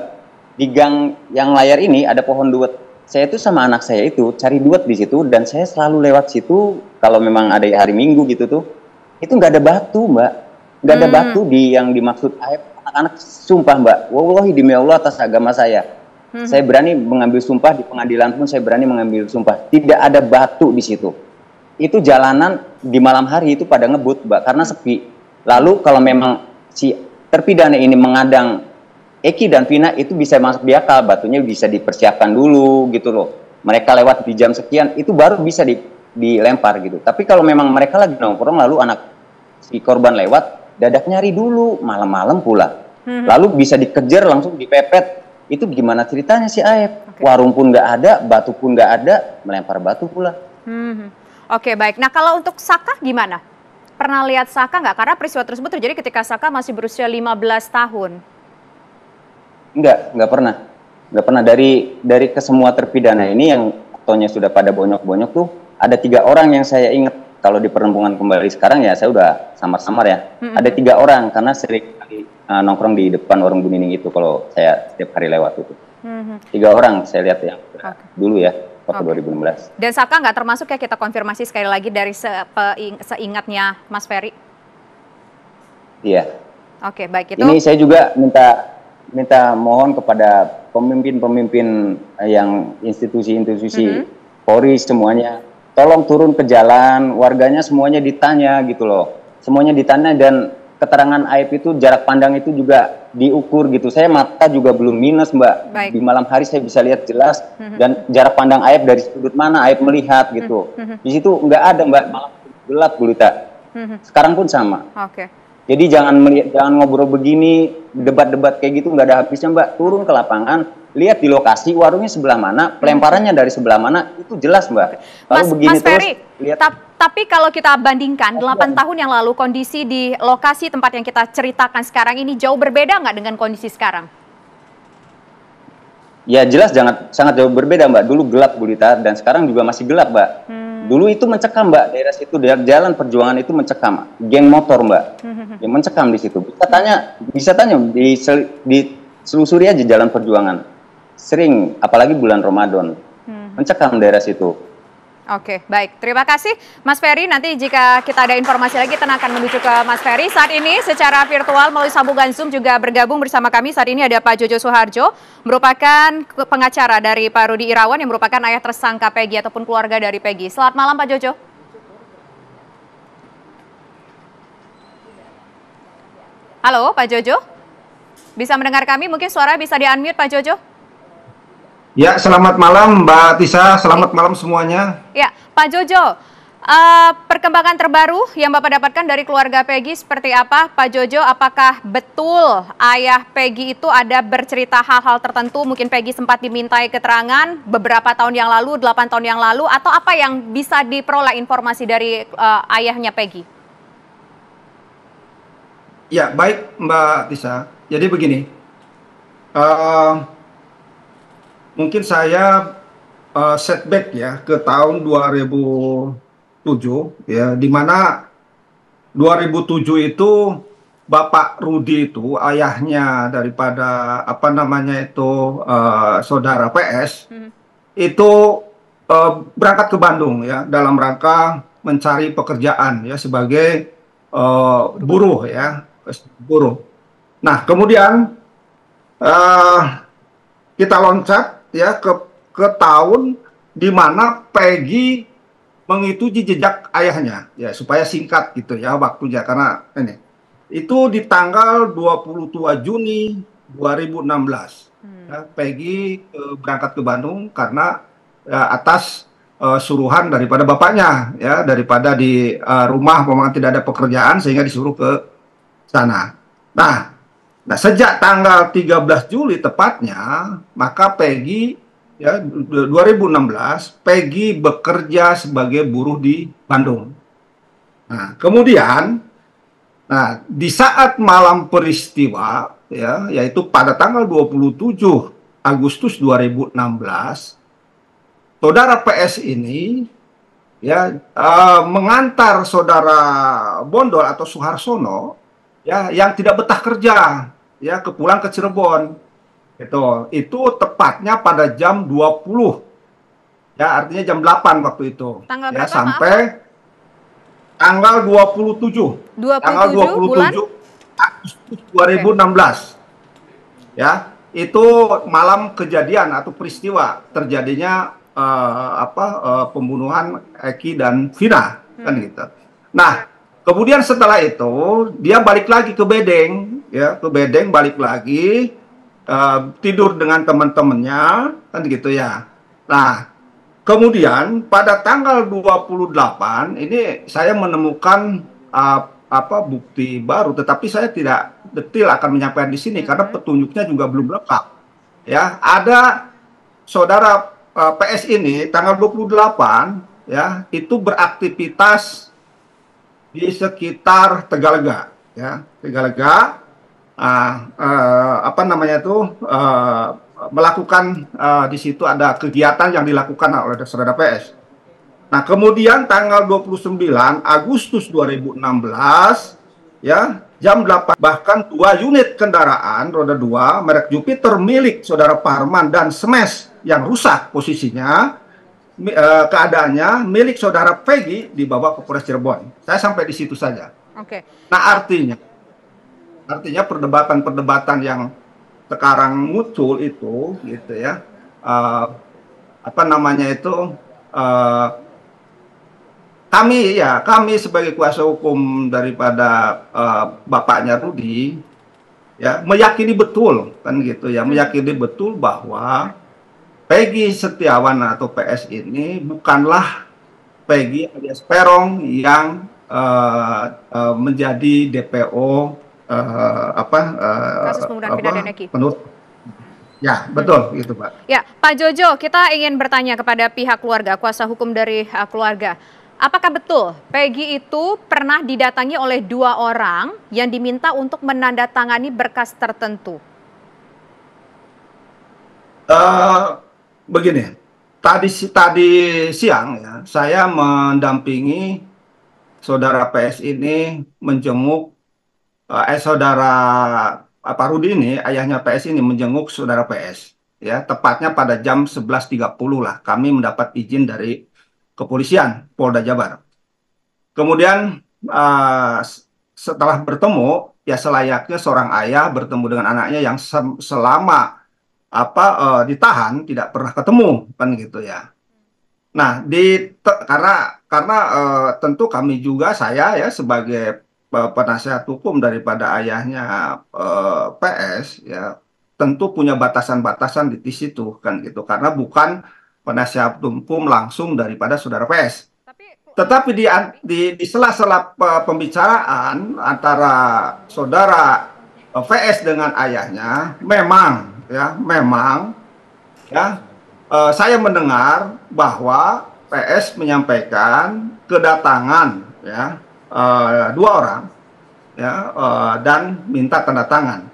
di gang yang layar ini ada pohon duet saya itu sama anak saya itu cari duet di situ dan saya selalu lewat situ kalau memang ada hari minggu gitu tuh itu nggak ada batu mbak nggak ada hmm. batu di yang dimaksud anak-anak sumpah mbak wallahi demi Allah atas agama saya hmm. saya berani mengambil sumpah di pengadilan pun saya berani mengambil sumpah tidak ada batu di situ itu jalanan di malam hari itu pada ngebut mbak karena hmm. sepi lalu kalau memang si terpidana ini mengadang Eki dan Vina itu bisa masuk biakal batunya bisa dipersiapkan dulu gitu loh mereka lewat di jam sekian itu baru bisa di, dilempar gitu tapi kalau memang mereka lagi nongkrong lalu anak si korban lewat dadak nyari dulu malam-malam pula hmm. lalu bisa dikejar langsung dipepet itu gimana ceritanya si Aep okay. warung pun nggak ada batu pun nggak ada melempar batu pula hmm. oke okay, baik nah kalau untuk Saka gimana pernah lihat Saka nggak karena peristiwa tersebut terjadi ketika Saka masih berusia 15 tahun nggak nggak pernah. nggak pernah dari dari kesemua terpidana ini yang fotonya sudah pada bonyok-bonyok tuh ada tiga orang yang saya ingat kalau di perempuan kembali sekarang ya saya udah samar-samar ya. hmm Ada tiga orang karena sering uh, nongkrong di depan warung Bunining itu kalau saya setiap hari lewat itu. hmm Tiga orang saya lihat ya okay. dulu ya waktu okay. 2016. Dan Saka nggak termasuk ya kita konfirmasi sekali lagi dari seingatnya Mas Ferry? Iya. Oke okay, baik itu. Ini saya juga minta minta mohon kepada pemimpin-pemimpin eh, yang institusi-institusi mm-hmm. Polri semuanya tolong turun ke jalan, warganya semuanya ditanya gitu loh. Semuanya ditanya dan keterangan aib itu jarak pandang itu juga diukur gitu. Saya mata juga belum minus, Mbak. Baik. Di malam hari saya bisa lihat jelas mm-hmm. dan jarak pandang aib dari sudut mana aib melihat gitu. Mm-hmm. Di situ nggak ada, Mbak. Malam gelap gulita. Mm-hmm. Sekarang pun sama. Oke. Okay. Jadi jangan melihat, jangan ngobrol begini, debat-debat kayak gitu nggak ada habisnya, Mbak. Turun ke lapangan, lihat di lokasi warungnya sebelah mana, hmm. pelemparannya dari sebelah mana, itu jelas Mbak. Lalu Mas, begini Mas Ferry, terus, lihat. tapi kalau kita bandingkan 8 iya. tahun yang lalu kondisi di lokasi tempat yang kita ceritakan sekarang ini jauh berbeda nggak dengan kondisi sekarang? Ya jelas sangat sangat jauh berbeda Mbak. Dulu gelap gulita dan sekarang juga masih gelap Mbak. Hmm. Dulu itu mencekam Mbak, daerah situ daerah jalan perjuangan itu mencekam, geng motor Mbak, hmm. yang mencekam di situ. Bisa tanya, bisa tanya di, di selusuri aja jalan perjuangan sering, apalagi bulan Ramadan, hmm. mencekam daerah situ. Oke, baik. Terima kasih Mas Ferry. Nanti jika kita ada informasi lagi, kita akan menuju ke Mas Ferry. Saat ini secara virtual melalui sambungan Zoom juga bergabung bersama kami. Saat ini ada Pak Jojo Soeharjo, merupakan pengacara dari Pak Rudi Irawan yang merupakan ayah tersangka Pegi ataupun keluarga dari Pegi. Selamat malam Pak Jojo. Halo Pak Jojo, bisa mendengar kami? Mungkin suara bisa di-unmute Pak Jojo. Ya, selamat malam Mbak Tisa, selamat malam semuanya. Ya, Pak Jojo, uh, perkembangan terbaru yang Bapak dapatkan dari keluarga Peggy seperti apa? Pak Jojo, apakah betul ayah Peggy itu ada bercerita hal-hal tertentu? Mungkin Peggy sempat dimintai keterangan beberapa tahun yang lalu, 8 tahun yang lalu, atau apa yang bisa diperoleh informasi dari uh, ayahnya Peggy? Ya, baik Mbak Tisa. Jadi begini, uh, mungkin saya uh, eh, setback ya ke tahun 2007 ya di mana 2007 itu Bapak Rudi itu ayahnya daripada apa namanya itu uh, saudara PS hmm. itu uh, berangkat ke Bandung ya dalam rangka mencari pekerjaan ya sebagai uh, buruh ya buruh. Nah kemudian uh, kita loncat ya ke ke tahun di mana Peggy mengikuti jejak ayahnya ya supaya singkat gitu ya waktunya karena ini itu di tanggal 22 Juni 2016 hmm. ya, Peggy e, berangkat ke Bandung karena ya, atas e, suruhan daripada bapaknya ya daripada di rumah memang tidak ada pekerjaan sehingga disuruh ke sana nah Nah, sejak tanggal 13 Juli tepatnya, maka Peggy ya 2016 Peggy bekerja sebagai buruh di Bandung. Nah, kemudian nah di saat malam peristiwa ya yaitu pada tanggal 27 Agustus 2016 saudara PS ini ya uh, mengantar saudara Bondol atau Suharsono ya yang tidak betah kerja ya ke pulang ke Cirebon. Itu itu tepatnya pada jam 20. Ya, artinya jam 8 waktu itu. Tanggal ya berapa, sampai maaf? tanggal 27. 27 tanggal 27 bulan? Agustus 2016. Okay. Ya, itu malam kejadian atau peristiwa terjadinya uh, apa uh, pembunuhan Eki dan Vina kan hmm. kan gitu. Nah, kemudian setelah itu dia balik lagi ke Bedeng ya ke bedeng balik lagi uh, tidur dengan teman-temannya kan gitu ya nah kemudian pada tanggal 28 ini saya menemukan uh, apa bukti baru tetapi saya tidak detil akan menyampaikan di sini karena mhm. petunjuknya juga belum lengkap ya ada saudara uh, eh, PS ini tanggal 28 ya itu beraktivitas di sekitar Tegalega ya Tegalega uh, apa namanya itu uh, melakukan uh, di situ ada kegiatan yang dilakukan oleh saudara PS. Nah, kemudian tanggal 29 Agustus 2016 ya, jam 8 bahkan dua unit kendaraan roda dua merek Jupiter milik saudara Parman dan Smash yang rusak posisinya keadaannya milik saudara Peggy dibawa ke Polres Cirebon. Saya sampai di situ saja. Oke. Okay. Nah, artinya Artinya perdebatan-perdebatan yang sekarang muncul itu gitu ya uh, apa namanya itu uh, kami ya kami sebagai kuasa hukum daripada uh, bapaknya Rudi ya meyakini betul kan gitu ya meyakini betul bahwa Peggy Setiawan atau PS ini bukanlah Peggy alias Perong yang uh, uh, menjadi DPO uh, apa uh, kasus pembunuhan apa, pidana penur Ya, betul hmm. itu, Pak. Ya, Pak Jojo, kita ingin bertanya kepada pihak keluarga, kuasa hukum dari uh, keluarga. Apakah betul Peggy itu pernah didatangi oleh dua orang yang diminta untuk menandatangani berkas tertentu? Uh, begini, tadi tadi siang ya, saya mendampingi saudara PS ini menjenguk Eh, eh, saudara apa Rudi ini ayahnya PS ini menjenguk saudara PS ya tepatnya pada jam 11.30 lah kami mendapat izin dari kepolisian Polda Jabar. Kemudian uh, setelah bertemu ya selayaknya seorang ayah bertemu dengan anaknya yang se selama apa eh, ditahan tidak pernah ketemu kan gitu ya. Nah, di karena karena tentu kami juga saya ya sebagai penasehat hukum daripada ayahnya eh, PS ya tentu punya batasan-batasan di situ kan gitu karena bukan penasehat hukum langsung daripada saudara PS. Tetapi di di, di sela-sela eh, pembicaraan antara saudara VS eh, dengan ayahnya memang ya memang ya saya mendengar bahwa PS menyampaikan kedatangan ya Eh, dua orang ya uh, dan minta tanda tangan.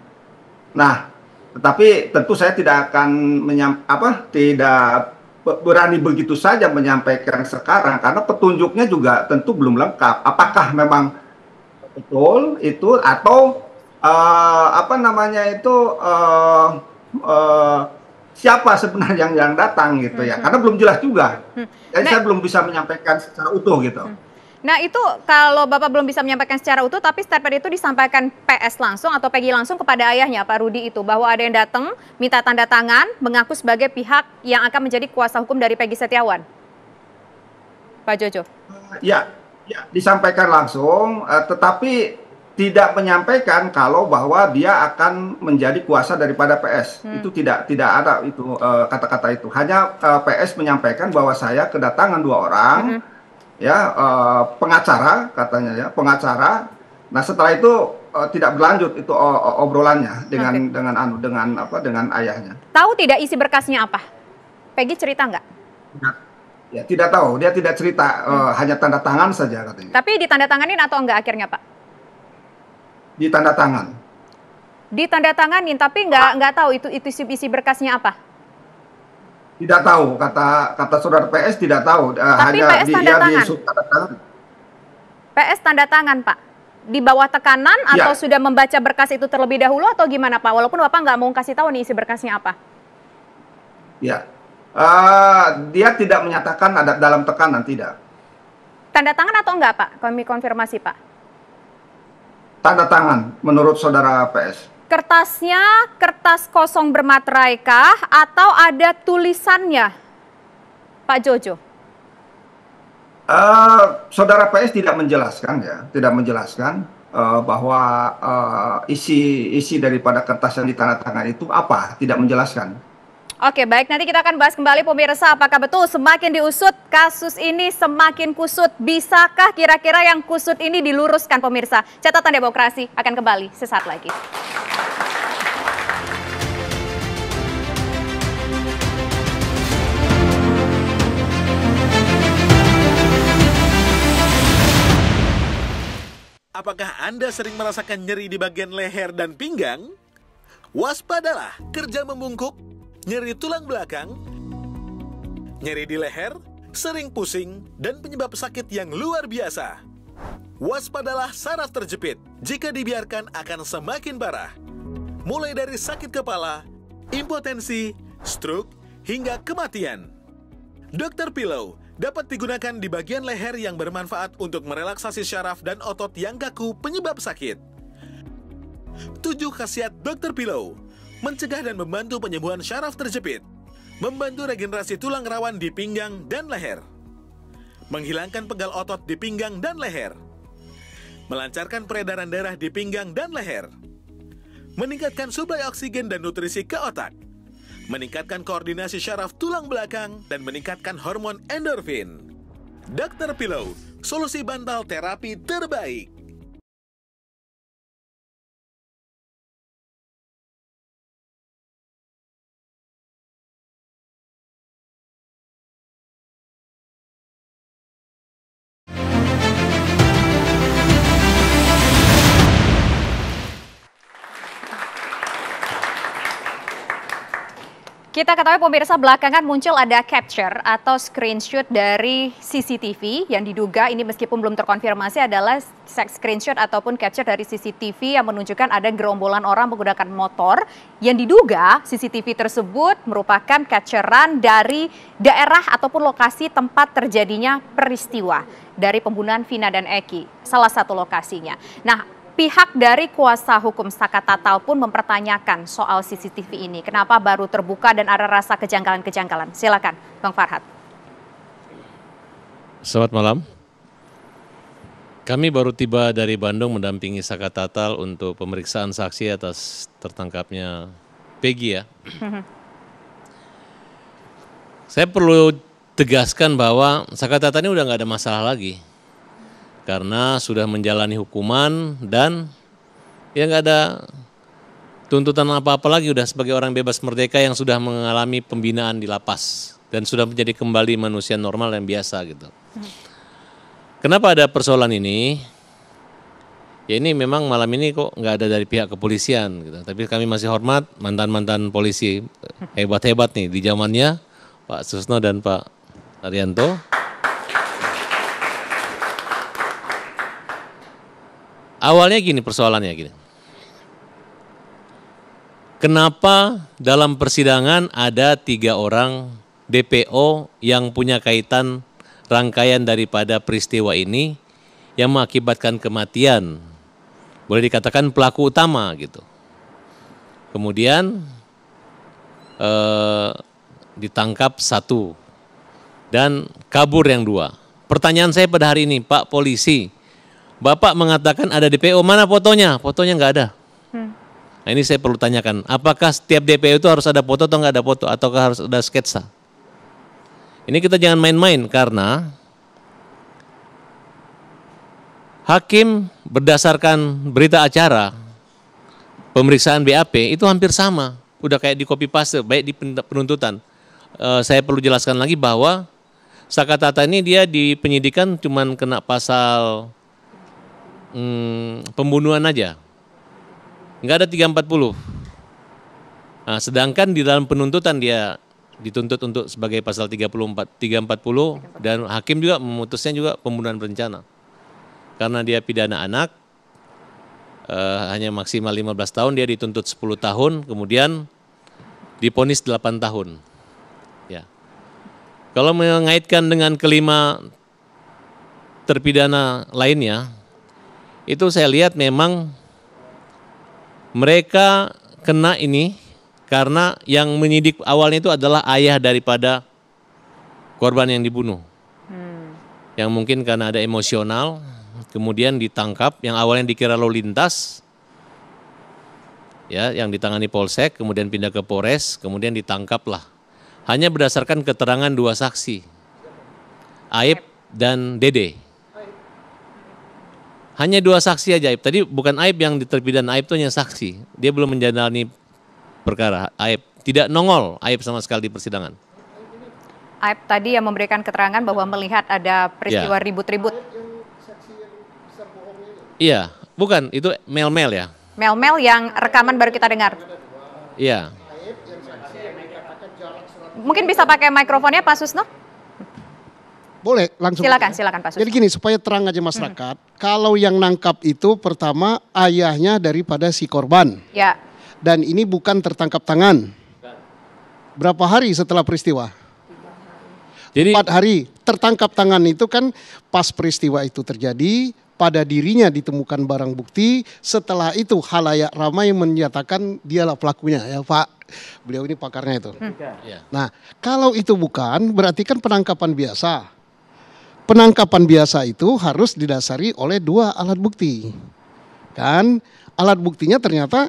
Nah, tetapi tentu saya tidak akan menyam, apa tidak berani begitu saja menyampaikan sekarang karena petunjuknya juga tentu belum lengkap. Apakah memang betul itu atau uh, apa namanya itu uh, uh, siapa sebenarnya yang, yang datang gitu ya? Mm-hmm. Karena belum jelas juga. Mm-hmm. Jadi saya nah belum bisa menyampaikan secara utuh gitu. Mm-hmm. Nah itu kalau Bapak belum bisa menyampaikan secara utuh, tapi statement itu disampaikan PS langsung atau PG langsung kepada ayahnya Pak Rudi itu bahwa ada yang datang minta tanda tangan mengaku sebagai pihak yang akan menjadi kuasa hukum dari PG Setiawan. Pak Jojo. Ya, ya disampaikan langsung, eh, tetapi tidak menyampaikan kalau bahwa dia akan menjadi kuasa daripada PS. Hmm. Itu tidak tidak ada itu eh, kata-kata eh, itu. Hanya eh, PS menyampaikan bahwa saya kedatangan dua orang. Hmm ya uh, pengacara katanya ya pengacara nah setelah itu uh, tidak berlanjut itu obrolannya dengan okay. dengan anu dengan apa dengan ayahnya tahu tidak isi berkasnya apa Peggy cerita nggak ya tidak tahu dia tidak cerita eh, hmm. hanya tanda tangan saja katanya tapi ditanda tanganin atau enggak akhirnya pak ditanda tangan ditanda tanganin tapi nggak ah. nggak tahu itu itu isi berkasnya apa tidak tahu kata kata saudara PS tidak tahu. Eh, Tapi hanya PS di, tanda tangan. Di, tanda tangan. PS tanda tangan Pak. Di bawah tekanan ya. atau sudah membaca berkas itu terlebih dahulu atau gimana Pak? Walaupun Bapak nggak mau kasih tahu nih isi berkasnya apa. Ya, uh, dia tidak menyatakan ada dalam tekanan tidak. Tanda tangan atau enggak Pak? Kami konfirmasi Pak. Tanda tangan menurut saudara PS. Kertasnya kertas kosong bermaterai kah atau ada tulisannya, Pak Jojo? Uh, Saudara PS tidak menjelaskan ya, tidak menjelaskan uh, bahwa uh, isi isi daripada kertas yang ditandatangani itu apa, tidak menjelaskan. Oke baik, nanti kita akan bahas kembali pemirsa apakah betul semakin diusut kasus ini semakin kusut. Bisakah kira-kira yang kusut ini diluruskan pemirsa? Catatan demokrasi akan kembali sesaat lagi. Apakah Anda sering merasakan nyeri di bagian leher dan pinggang? Waspadalah, kerja membungkuk nyeri tulang belakang, nyeri di leher, sering pusing, dan penyebab sakit yang luar biasa. Waspadalah saraf terjepit. Jika dibiarkan akan semakin parah. Mulai dari sakit kepala, impotensi, stroke, hingga kematian. Dokter Pillow dapat digunakan di bagian leher yang bermanfaat untuk merelaksasi syaraf dan otot yang kaku penyebab sakit. 7 khasiat Dokter Pillow mencegah dan membantu penyembuhan syaraf terjepit, membantu regenerasi tulang rawan di pinggang dan leher, menghilangkan pegal otot di pinggang dan leher, melancarkan peredaran darah di pinggang dan leher, meningkatkan suplai oksigen dan nutrisi ke otak, meningkatkan koordinasi syaraf tulang belakang, dan meningkatkan hormon endorfin. Dr. Pillow, solusi bantal terapi terbaik. Kita ketahui pemirsa belakangan muncul ada capture atau screenshot dari CCTV yang diduga ini meskipun belum terkonfirmasi adalah screenshot ataupun capture dari CCTV yang menunjukkan ada gerombolan orang menggunakan motor yang diduga CCTV tersebut merupakan capturean dari daerah ataupun lokasi tempat terjadinya peristiwa dari pembunuhan Vina dan Eki, salah satu lokasinya. Nah, Pihak dari kuasa hukum Saka Tatal pun mempertanyakan soal CCTV ini. Kenapa baru terbuka dan ada rasa kejanggalan-kejanggalan? Silakan, Bang Farhad. Selamat malam. Kami baru tiba dari Bandung mendampingi Saka Tatal untuk pemeriksaan saksi atas tertangkapnya Peggy ya. Saya perlu tegaskan bahwa Saka Tatal ini udah nggak ada masalah lagi karena sudah menjalani hukuman dan ya nggak ada tuntutan apa-apa lagi udah sebagai orang bebas merdeka yang sudah mengalami pembinaan di lapas dan sudah menjadi kembali manusia normal yang biasa gitu. Kenapa ada persoalan ini? Ya ini memang malam ini kok nggak ada dari pihak kepolisian gitu. Tapi kami masih hormat mantan-mantan polisi hebat-hebat nih di zamannya Pak Susno dan Pak Arianto. Awalnya gini persoalannya gini. Kenapa dalam persidangan ada tiga orang DPO yang punya kaitan rangkaian daripada peristiwa ini yang mengakibatkan kematian. Boleh dikatakan pelaku utama gitu. Kemudian eh, ditangkap satu dan kabur yang dua. Pertanyaan saya pada hari ini, Pak Polisi, Bapak mengatakan ada DPO, mana fotonya? Fotonya nggak ada. Hmm. Nah ini saya perlu tanyakan, apakah setiap DPO itu harus ada foto atau nggak ada foto, ataukah harus ada sketsa? Ini kita jangan main-main karena hakim berdasarkan berita acara pemeriksaan BAP itu hampir sama, udah kayak di copy paste, baik di penuntutan. E, saya perlu jelaskan lagi bahwa Sakatata ini dia di penyidikan cuman kena pasal hmm, pembunuhan aja. Enggak ada 340. Nah, sedangkan di dalam penuntutan dia dituntut untuk sebagai pasal 34 340 dan hakim juga memutusnya juga pembunuhan berencana. Karena dia pidana anak eh, hanya maksimal 15 tahun dia dituntut 10 tahun kemudian diponis 8 tahun. Ya. Kalau mengaitkan dengan kelima terpidana lainnya itu saya lihat memang mereka kena ini karena yang menyidik awalnya itu adalah ayah daripada korban yang dibunuh. Hmm. Yang mungkin karena ada emosional, kemudian ditangkap, yang awalnya dikira lalu lintas, ya, yang ditangani polsek, kemudian pindah ke Polres, kemudian ditangkaplah. Hanya berdasarkan keterangan dua saksi, Aib dan Dede. Hanya dua saksi aja aib. Tadi bukan aib yang diterpidana aib itu hanya saksi. Dia belum menjalani perkara aib. Tidak nongol aib sama sekali di persidangan. Aib tadi yang memberikan keterangan bahwa melihat ada peristiwa ya. ribut-ribut. Iya, bukan itu mel-mel ya. Mel-mel yang rekaman baru kita dengar. Iya. Mungkin bisa pakai mikrofonnya Pak Susno? Boleh langsung. Silakan, ya. silakan Pak Sus. Jadi gini supaya terang aja masyarakat, hmm. kalau yang nangkap itu pertama ayahnya daripada si korban. Ya. Dan ini bukan tertangkap tangan. Berapa hari setelah peristiwa? Jadi empat hari. Tertangkap tangan itu kan pas peristiwa itu terjadi, pada dirinya ditemukan barang bukti. Setelah itu halayak ramai menyatakan dialah pelakunya ya Pak. Beliau ini pakarnya itu. Hmm. Ya. Nah kalau itu bukan berarti kan penangkapan biasa penangkapan biasa itu harus didasari oleh dua alat bukti. Kan alat buktinya ternyata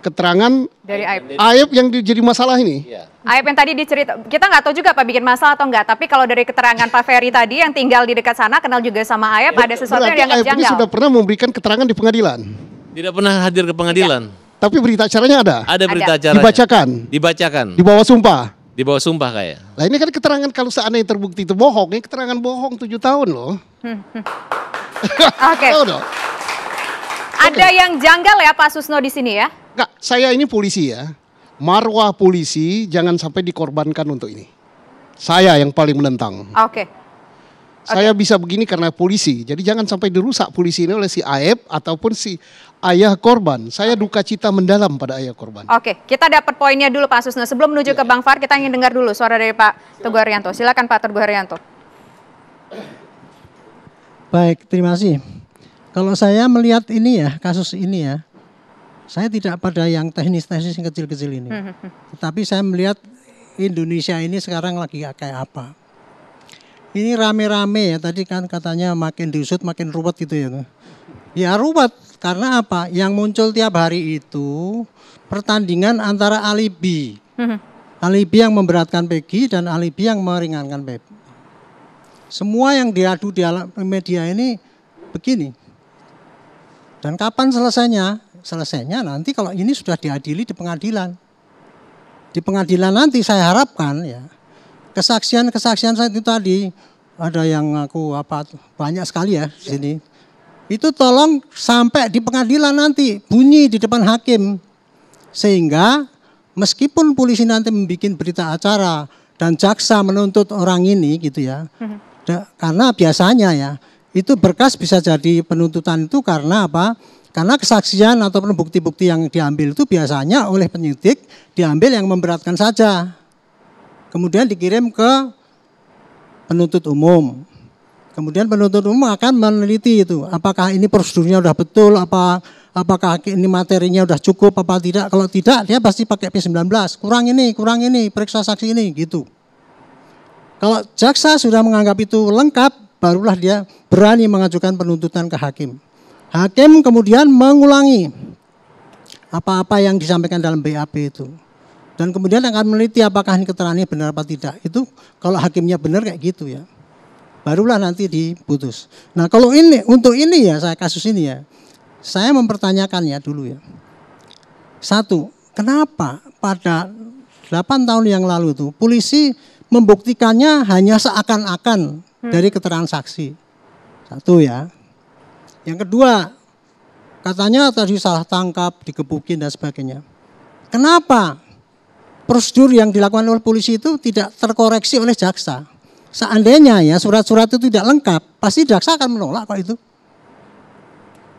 keterangan dari Aib. Aib yang jadi masalah ini. Ya. Aib yang tadi dicerita, kita nggak tahu juga Pak bikin masalah atau nggak. Tapi kalau dari keterangan Pak Ferry tadi yang tinggal di dekat sana kenal juga sama Aib, ya, ada sesuatu yang dianggap Aib janggal. ini sudah pernah memberikan keterangan di pengadilan. Tidak pernah hadir ke pengadilan. Ya. Tapi berita acaranya ada. Ada berita acara. Dibacakan. Dibacakan. Di sumpah. Di bawah sumpah kayak. Ya? Lah ini kan keterangan kalau seandainya terbukti itu bohong, ini keterangan bohong tujuh tahun loh. Oke. Okay. Ada yang janggal ya Pak Susno di sini ya? Enggak, saya ini polisi ya. Marwah polisi jangan sampai dikorbankan untuk ini. Saya yang paling menentang. Oke. Okay. Saya bisa begini karena polisi. Jadi jangan sampai dirusak polisi ini oleh si Aep ataupun si ayah korban. Saya duka cita mendalam pada ayah korban. Oke, kita dapat poinnya dulu Pak Susno. Sebelum menuju ya. ke iya. Bang Far, kita ingin dengar dulu suara dari Pak Teguh Haryanto. Silakan Pak Teguh Haryanto. Baik, terima kasih. Kalau saya melihat ini ya, kasus ini ya, saya tidak pada yang teknis-teknis yang kecil-kecil ini. Hmm, hmm, hmm. Tetapi saya melihat Indonesia ini sekarang lagi kayak apa ini rame-rame ya tadi kan katanya makin diusut makin ruwet gitu ya. Ya ruwet karena apa? Yang muncul tiap hari itu pertandingan antara alibi. Hmm. Alibi yang memberatkan Peggy dan alibi yang meringankan Peggy. Semua yang diadu di media ini begini. Dan kapan selesainya? Selesainya nanti kalau ini sudah diadili di pengadilan. Di pengadilan nanti saya harapkan ya kesaksian-kesaksian saya itu tadi ada yang aku apa banyak sekali ya di sini. Itu tolong sampai di pengadilan nanti bunyi di depan hakim. Sehingga meskipun polisi nanti membuat berita acara dan jaksa menuntut orang ini gitu ya. Mhm. karena biasanya ya itu berkas bisa jadi penuntutan itu karena apa? Karena kesaksian ataupun bukti-bukti yang diambil itu biasanya oleh penyidik diambil yang memberatkan saja. Kemudian dikirim ke penuntut umum. Kemudian penuntut umum akan meneliti itu, apakah ini prosedurnya sudah betul, apa apakah ini materinya sudah cukup apa tidak. Kalau tidak, dia pasti pakai P19, kurang ini, kurang ini, periksa saksi ini, gitu. Kalau jaksa sudah menganggap itu lengkap, barulah dia berani mengajukan penuntutan ke hakim. Hakim kemudian mengulangi apa-apa yang disampaikan dalam BAP itu. Dan kemudian akan meneliti apakah ini keterangannya benar apa tidak. Itu kalau hakimnya benar kayak gitu ya. Barulah nanti diputus. Nah kalau ini, untuk ini ya saya kasus ini ya. Saya mempertanyakannya dulu ya. Satu, kenapa pada 8 tahun yang lalu itu polisi membuktikannya hanya seakan-akan hmm. dari keterangan saksi. Satu ya. Yang kedua, katanya tadi salah tangkap, digebukin dan sebagainya. Kenapa prosedur yang dilakukan oleh polisi itu tidak terkoreksi oleh jaksa. Seandainya ya surat-surat itu tidak lengkap, pasti jaksa akan menolak kok itu.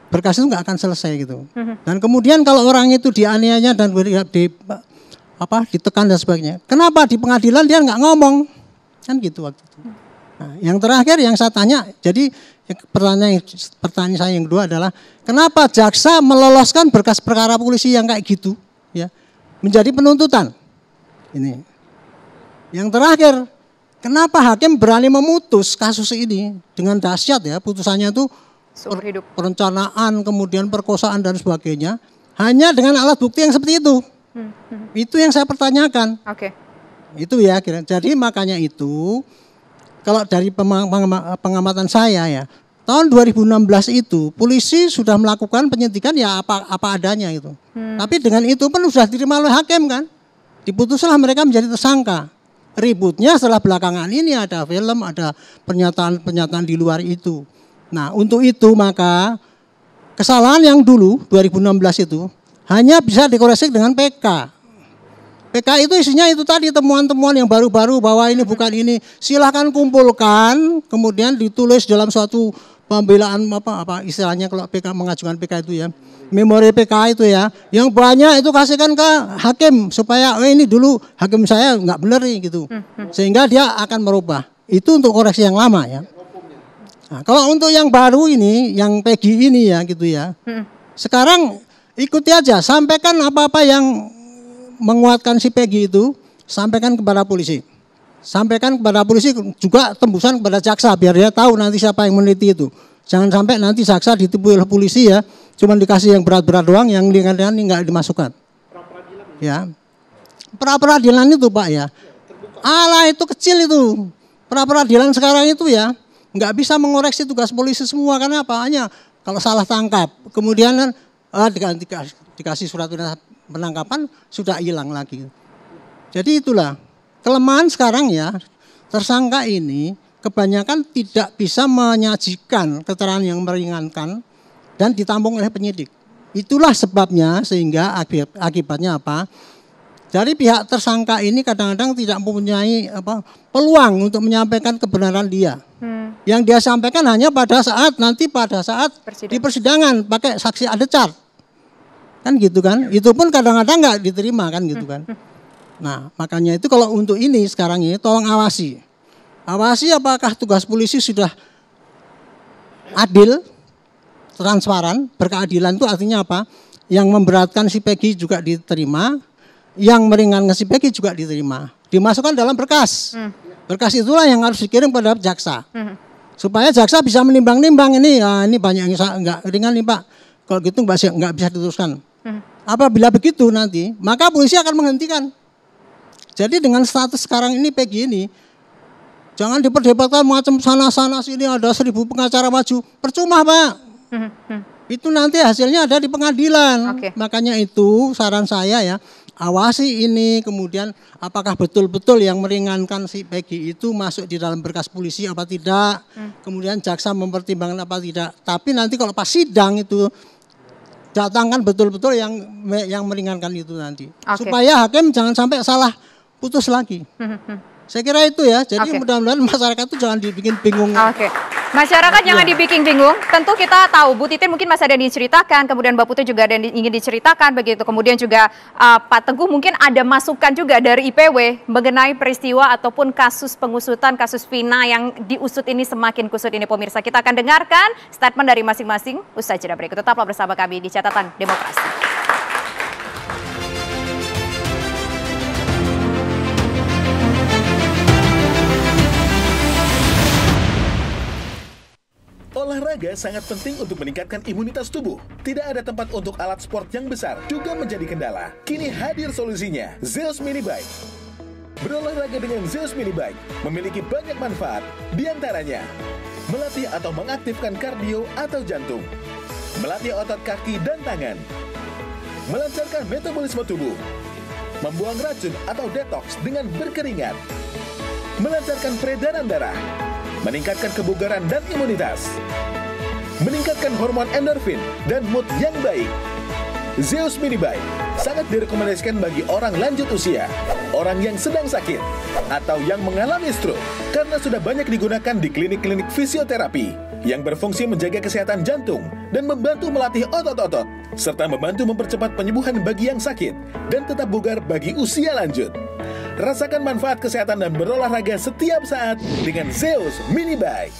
Berkas itu nggak akan selesai gitu. Mhm. Dan kemudian kalau orang itu dianiaya dan di apa ditekan dan sebagainya. Kenapa di pengadilan dia nggak ngomong? Kan gitu waktu itu. Nah, yang terakhir yang saya tanya, jadi pertanyaan pertanyaan saya yang kedua adalah kenapa jaksa meloloskan berkas perkara polisi yang kayak gitu ya menjadi penuntutan? Ini. Yang terakhir, kenapa hakim berani memutus kasus ini dengan dahsyat ya putusannya itu per perencanaan, kemudian perkosaan dan sebagainya, hanya dengan alat bukti yang seperti itu. hmm. hmm. Itu yang saya pertanyakan. Oke. Okay. Itu ya kira. Jadi makanya itu kalau dari pengamatan saya ya, tahun 2016 itu polisi sudah melakukan penyidikan ya apa apa adanya itu. Hmm. Tapi dengan itu pun sudah diterima oleh hakim kan? Diputuslah mereka menjadi tersangka. Ributnya setelah belakangan ini ada film, ada pernyataan-pernyataan di luar itu. Nah untuk itu maka kesalahan yang dulu 2016 itu hanya bisa dikoreksi dengan PK. PK itu isinya itu tadi temuan-temuan yang baru-baru bahwa ini bukan ini. Silahkan kumpulkan, kemudian ditulis dalam suatu pembelaan apa apa istilahnya kalau PK mengajukan PK itu ya memori PK itu ya yang banyak itu kasihkan ke hakim supaya oh ini dulu hakim saya nggak benar nih gitu hmm, hmm. sehingga dia akan merubah itu untuk koreksi yang lama ya nah, kalau untuk yang baru ini yang PG ini ya gitu ya hmm. sekarang ikuti aja sampaikan apa-apa yang menguatkan si PG itu sampaikan kepada polisi Sampaikan kepada polisi juga tembusan kepada jaksa biar dia tahu nanti siapa yang meneliti itu. Jangan sampai nanti jaksa ditipu oleh polisi ya, cuma dikasih yang berat-berat doang yang ringan-ringan nggak dimasukkan. Ya. Pra peradilan itu Pak ya. Allah itu kecil itu. Pra peradilan sekarang itu ya nggak bisa mengoreksi tugas polisi semua karena apa? Hanya kalau salah tangkap, kemudian ah, dikasih, dikasih surat penangkapan sudah hilang lagi. Jadi itulah kelemahan sekarang ya tersangka ini kebanyakan tidak bisa menyajikan keterangan yang meringankan dan ditampung oleh penyidik. Itulah sebabnya sehingga akibatnya apa? Dari pihak tersangka ini kadang-kadang tidak mempunyai apa peluang untuk menyampaikan kebenaran dia. Hmm. Yang dia sampaikan hanya pada saat nanti pada saat Persidang. di persidangan pakai saksi adecat. Kan gitu kan? Itu pun kadang-kadang nggak diterima kan gitu kan. Hmm. Nah, makanya itu kalau untuk ini sekarang ini tolong awasi. Awasi apakah tugas polisi sudah adil, transparan, berkeadilan itu artinya apa? Yang memberatkan si Peggy juga diterima, yang meringankan si Peggy juga diterima. Dimasukkan dalam berkas. Hmm. Berkas itulah yang harus dikirim pada jaksa. Hmm. Supaya jaksa bisa menimbang-nimbang ini, ya, ini banyak yang enggak ringan nih Pak. Kalau gitu enggak, enggak bisa diteruskan. Hmm. Apabila begitu nanti, maka polisi akan menghentikan jadi dengan status sekarang ini Peggy ini, jangan diperdebatkan macam sana-sana sini ada seribu pengacara maju. Percuma Pak. Mm-hmm. Itu nanti hasilnya ada di pengadilan. Okay. Makanya itu saran saya ya, awasi ini kemudian apakah betul-betul yang meringankan si Peggy itu masuk di dalam berkas polisi apa tidak hmm. kemudian jaksa mempertimbangkan apa tidak tapi nanti kalau pas sidang itu datangkan betul-betul yang yang meringankan itu nanti okay. supaya hakim jangan sampai salah putus lagi. Mm-hmm. Saya kira itu ya. Jadi okay. mudah-mudahan masyarakat itu jangan dibikin bingung. Oke. Okay. Masyarakat ya. jangan dibikin bingung. Tentu kita tahu Bu Titin mungkin masih ada yang diceritakan, kemudian Mbak Putri juga ada yang ingin diceritakan begitu. Kemudian juga uh, Pak Teguh mungkin ada masukan juga dari IPW mengenai peristiwa ataupun kasus pengusutan kasus Vina yang diusut ini semakin kusut ini pemirsa. Kita akan dengarkan statement dari masing-masing usai jeda berikut. Tetaplah bersama kami di catatan demokrasi. Olahraga sangat penting untuk meningkatkan imunitas tubuh. Tidak ada tempat untuk alat sport yang besar juga menjadi kendala. Kini hadir solusinya, Zeus Mini Bike. Berolahraga dengan Zeus Mini Bike memiliki banyak manfaat, diantaranya melatih atau mengaktifkan kardio atau jantung, melatih otot kaki dan tangan, melancarkan metabolisme tubuh, membuang racun atau detox dengan berkeringat, melancarkan peredaran darah, meningkatkan kebugaran dan imunitas, meningkatkan hormon endorfin dan mood yang baik. Zeus Minibite sangat direkomendasikan bagi orang lanjut usia, orang yang sedang sakit, atau yang mengalami stroke karena sudah banyak digunakan di klinik-klinik fisioterapi yang berfungsi menjaga kesehatan jantung dan membantu melatih otot-otot serta membantu mempercepat penyembuhan bagi yang sakit dan tetap bugar bagi usia lanjut. Rasakan manfaat kesehatan dan berolahraga setiap saat dengan Zeus Mini Bike.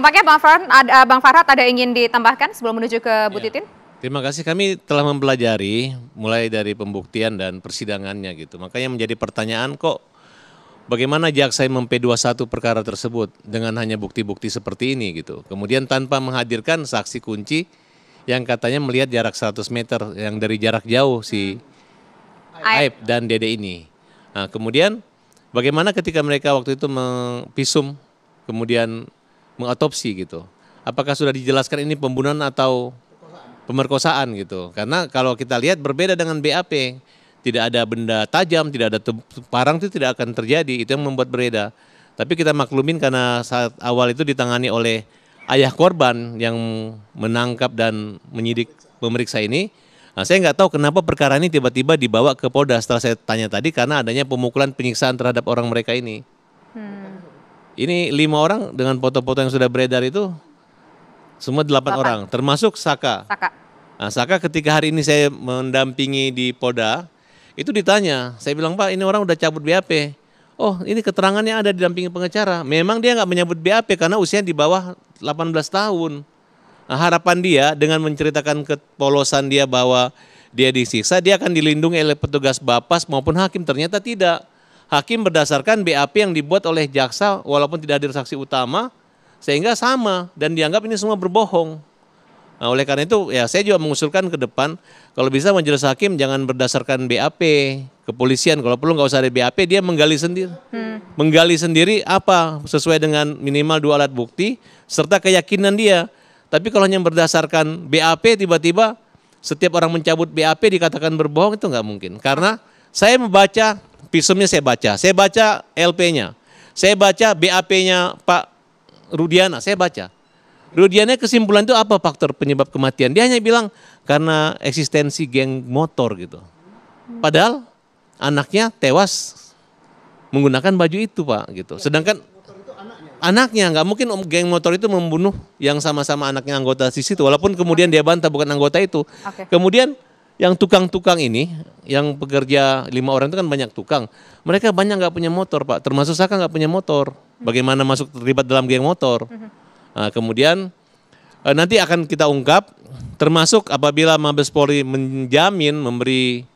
Tampaknya eh, Bang Farhat, ada, Bang Farhat ada ingin ditambahkan sebelum menuju ke Bu ya. Titin? Terima kasih kami telah mempelajari mulai dari pembuktian dan persidangannya gitu. Makanya menjadi pertanyaan kok bagaimana jaksa yang mem-P21 perkara tersebut dengan hanya bukti-bukti seperti ini gitu. Kemudian tanpa menghadirkan saksi kunci yang katanya melihat jarak 100 meter yang dari jarak jauh si hmm. Aib, dan Dede ini. Nah, kemudian bagaimana ketika mereka waktu itu mengpisum kemudian mengotopsi gitu. Apakah sudah dijelaskan ini pembunuhan atau pemerkosaan gitu? Karena kalau kita lihat berbeda dengan BAP, tidak ada benda tajam, tidak ada parang itu tidak akan terjadi. Itu yang membuat berbeda. Tapi kita maklumin karena saat awal itu ditangani oleh ayah korban yang menangkap dan menyidik pemeriksa ini. Nah, saya nggak tahu kenapa perkara ini tiba-tiba dibawa ke Polda setelah saya tanya tadi karena adanya pemukulan penyiksaan terhadap orang mereka ini. Hmm. Ini lima orang dengan foto-foto yang sudah beredar itu semua delapan orang, termasuk Saka. Saka. Nah, Saka ketika hari ini saya mendampingi di Polda, itu ditanya, saya bilang Pak ini orang udah cabut BAP. Oh ini keterangannya ada di didampingi pengecara. Memang dia nggak menyebut BAP karena usianya di bawah 18 tahun. Nah, harapan dia dengan menceritakan kepolosan dia bahwa dia disiksa, dia akan dilindungi oleh petugas Bapas maupun hakim. Ternyata tidak hakim berdasarkan BAP yang dibuat oleh jaksa walaupun tidak hadir saksi utama sehingga sama dan dianggap ini semua berbohong. Nah, oleh karena itu ya saya juga mengusulkan ke depan kalau bisa majelis hakim jangan berdasarkan BAP kepolisian kalau perlu nggak usah ada BAP dia menggali sendiri hmm. menggali sendiri apa sesuai dengan minimal dua alat bukti serta keyakinan dia tapi kalau hanya berdasarkan BAP tiba-tiba setiap orang mencabut BAP dikatakan berbohong itu nggak mungkin karena saya membaca Pisemnya saya baca, saya baca LP-nya, saya baca BAP-nya Pak Rudiana, saya baca. Rudiana kesimpulan itu apa faktor penyebab kematian? Dia hanya bilang karena eksistensi geng motor gitu. Padahal anaknya tewas menggunakan baju itu pak gitu. Sedangkan anaknya nggak mungkin om geng motor itu membunuh yang sama-sama anaknya anggota sisi itu walaupun kemudian dia bantah bukan anggota itu kemudian yang tukang-tukang ini, yang pekerja lima orang itu kan banyak tukang. Mereka banyak nggak punya motor, Pak. Termasuk saya kan nggak punya motor. Bagaimana masuk terlibat dalam geng motor? Nah, kemudian eh, nanti akan kita ungkap. Termasuk apabila Mabes Polri menjamin memberi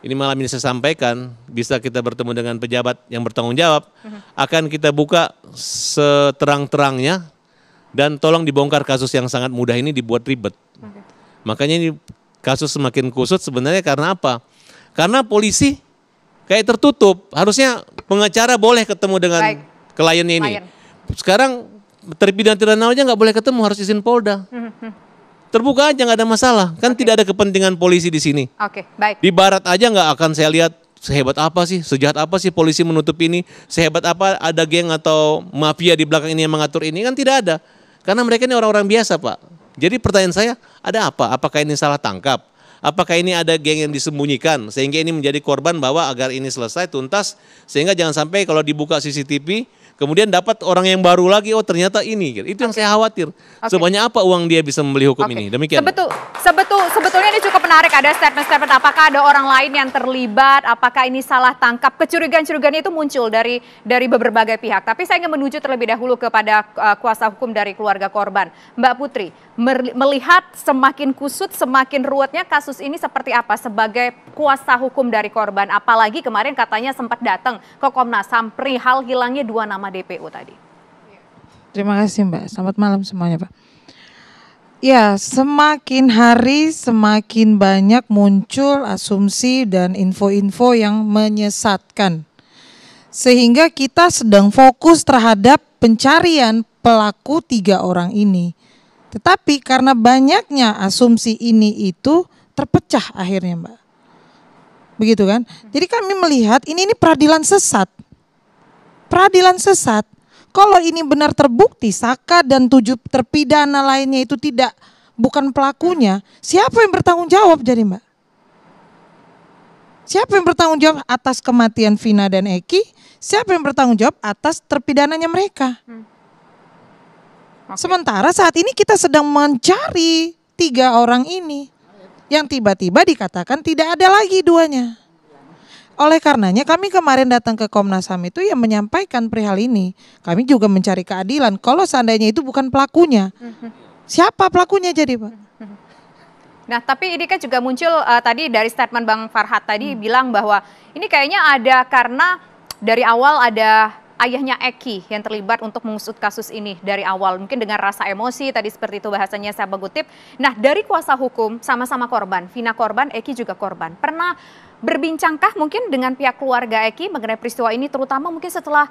ini malam ini saya sampaikan bisa kita bertemu dengan pejabat yang bertanggung jawab akan kita buka seterang-terangnya dan tolong dibongkar kasus yang sangat mudah ini dibuat ribet. Makanya ini Kasus semakin kusut sebenarnya karena apa? Karena polisi kayak tertutup. Harusnya pengacara boleh ketemu dengan Baik. kliennya ini. Klien. Sekarang terpidana tidak aja nggak boleh ketemu, harus izin Polda. Terbuka aja nggak ada masalah, kan okay. tidak ada kepentingan polisi di sini. Oke, okay, baik. Di barat aja nggak akan saya lihat sehebat apa sih, sejahat apa sih polisi menutup ini, sehebat apa ada geng atau mafia di belakang ini yang mengatur ini kan tidak ada. Karena mereka ini orang-orang biasa, Pak. Jadi pertanyaan saya, ada apa? Apakah ini salah tangkap? Apakah ini ada geng yang disembunyikan sehingga ini menjadi korban bahwa agar ini selesai tuntas sehingga jangan sampai kalau dibuka CCTV Kemudian dapat orang yang baru lagi, oh ternyata ini. Gitu. Itu okay. yang saya khawatir. Okay. Sebanyak apa uang dia bisa membeli hukum okay. ini? Demikian. Sebetul, sebetul, sebetulnya ini cukup menarik. Ada statement-statement apakah ada orang lain yang terlibat? Apakah ini salah tangkap? Kecurigaan-kecurigaan itu muncul dari dari berbagai pihak. Tapi saya ingin menuju terlebih dahulu kepada uh, kuasa hukum dari keluarga korban, Mbak Putri. Melihat semakin kusut, semakin ruwetnya kasus ini seperti apa sebagai kuasa hukum dari korban? Apalagi kemarin katanya sempat datang ke Komnas Ham perihal hilangnya dua nama sama DPU tadi. Terima kasih Mbak. Selamat malam semuanya Pak. Ya, semakin hari semakin banyak muncul asumsi dan info-info yang menyesatkan. Sehingga kita sedang fokus terhadap pencarian pelaku tiga orang ini. Tetapi karena banyaknya asumsi ini itu terpecah akhirnya Mbak. Begitu kan? Jadi kami melihat ini ini peradilan sesat peradilan sesat. Kalau ini benar terbukti, Saka dan tujuh terpidana lainnya itu tidak bukan pelakunya, siapa yang bertanggung jawab jadi Mbak? Siapa yang bertanggung jawab atas kematian Vina dan Eki? Siapa yang bertanggung jawab atas terpidananya mereka? Hmm. Sementara saat ini kita sedang mencari tiga orang ini yang tiba-tiba dikatakan tidak ada lagi duanya. Oleh karenanya kami kemarin datang ke Komnas HAM itu yang menyampaikan perihal ini. Kami juga mencari keadilan. Kalau seandainya itu bukan pelakunya, siapa pelakunya jadi pak? Nah, tapi ini kan juga muncul uh, tadi dari statement Bang Farhat tadi hmm. bilang bahwa ini kayaknya ada karena dari awal ada ayahnya Eki yang terlibat untuk mengusut kasus ini dari awal. Mungkin dengan rasa emosi tadi seperti itu bahasanya saya mengutip. Nah, dari kuasa hukum sama-sama korban, Vina korban, Eki juga korban. Pernah Berbincangkah mungkin dengan pihak keluarga Eki mengenai peristiwa ini terutama mungkin setelah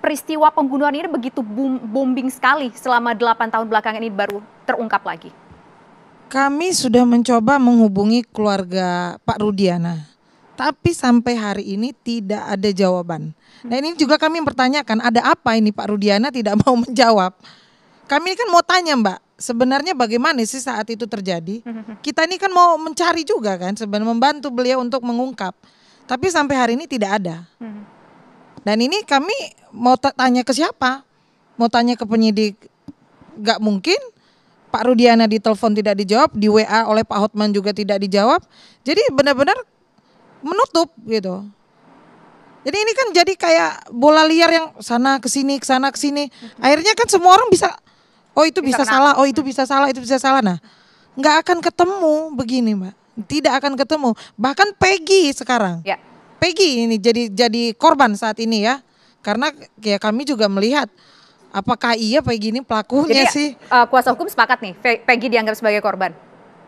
peristiwa pembunuhan ini begitu boom, bombing sekali selama 8 tahun belakangan ini baru terungkap lagi? Kami sudah mencoba menghubungi keluarga Pak Rudiana, tapi sampai hari ini tidak ada jawaban. Nah ini juga kami mempertanyakan, ada apa ini Pak Rudiana tidak mau menjawab? Kami kan mau tanya Mbak, sebenarnya bagaimana sih saat itu terjadi? Mm-hmm. Kita ini kan mau mencari juga kan sebenarnya membantu beliau untuk mengungkap. Tapi sampai hari ini tidak ada. Mm-hmm. Dan ini kami mau tanya ke siapa? Mau tanya ke penyidik? Gak mungkin. Pak Rudiana ditelepon tidak dijawab, di WA oleh Pak Hotman juga tidak dijawab. Jadi benar-benar menutup gitu. Jadi ini kan jadi kayak bola liar yang sana ke sini, ke sana ke sini. Mm-hmm. Akhirnya kan semua orang bisa oh itu bisa, bisa salah, oh itu hmm. bisa salah, itu bisa salah. Nah, nggak akan ketemu begini, Mbak. Tidak akan ketemu. Bahkan Peggy sekarang. Ya. Peggy ini jadi jadi korban saat ini ya. Karena ya kami juga melihat apakah iya Peggy ini pelakunya jadi, sih. Uh, kuasa hukum sepakat nih, Peggy dianggap sebagai korban.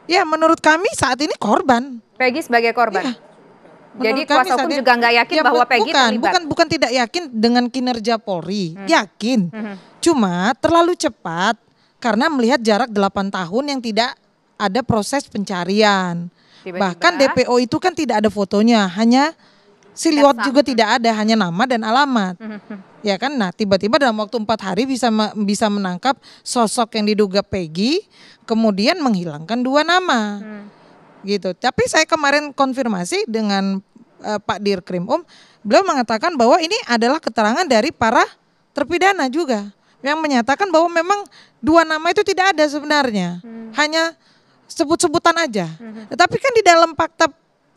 Ya, menurut kami saat ini korban. Peggy sebagai korban. Ya. Menurut Jadi kuasa hukum juga nggak yakin ya, bahwa Peggy bukan, terlibat. Bukan bukan tidak yakin dengan kinerja Polri. Hmm. Yakin. Hmm. Cuma terlalu cepat karena melihat jarak 8 tahun yang tidak ada proses pencarian. Tiba-tiba. Bahkan DPO itu kan tidak ada fotonya, hanya siluet juga tidak ada, hanya nama dan alamat. ya kan? Nah, tiba-tiba dalam waktu empat hari bisa bisa menangkap sosok yang diduga Peggy, kemudian menghilangkan dua nama. Hmm. Gitu. Tapi saya kemarin konfirmasi dengan uh, Pak Dirkrim Om, um, beliau mengatakan bahwa ini adalah keterangan dari para terpidana juga yang menyatakan bahwa memang dua nama itu tidak ada sebenarnya, hmm. hanya sebut-sebutan aja. Hmm. Tetapi kan di dalam fakta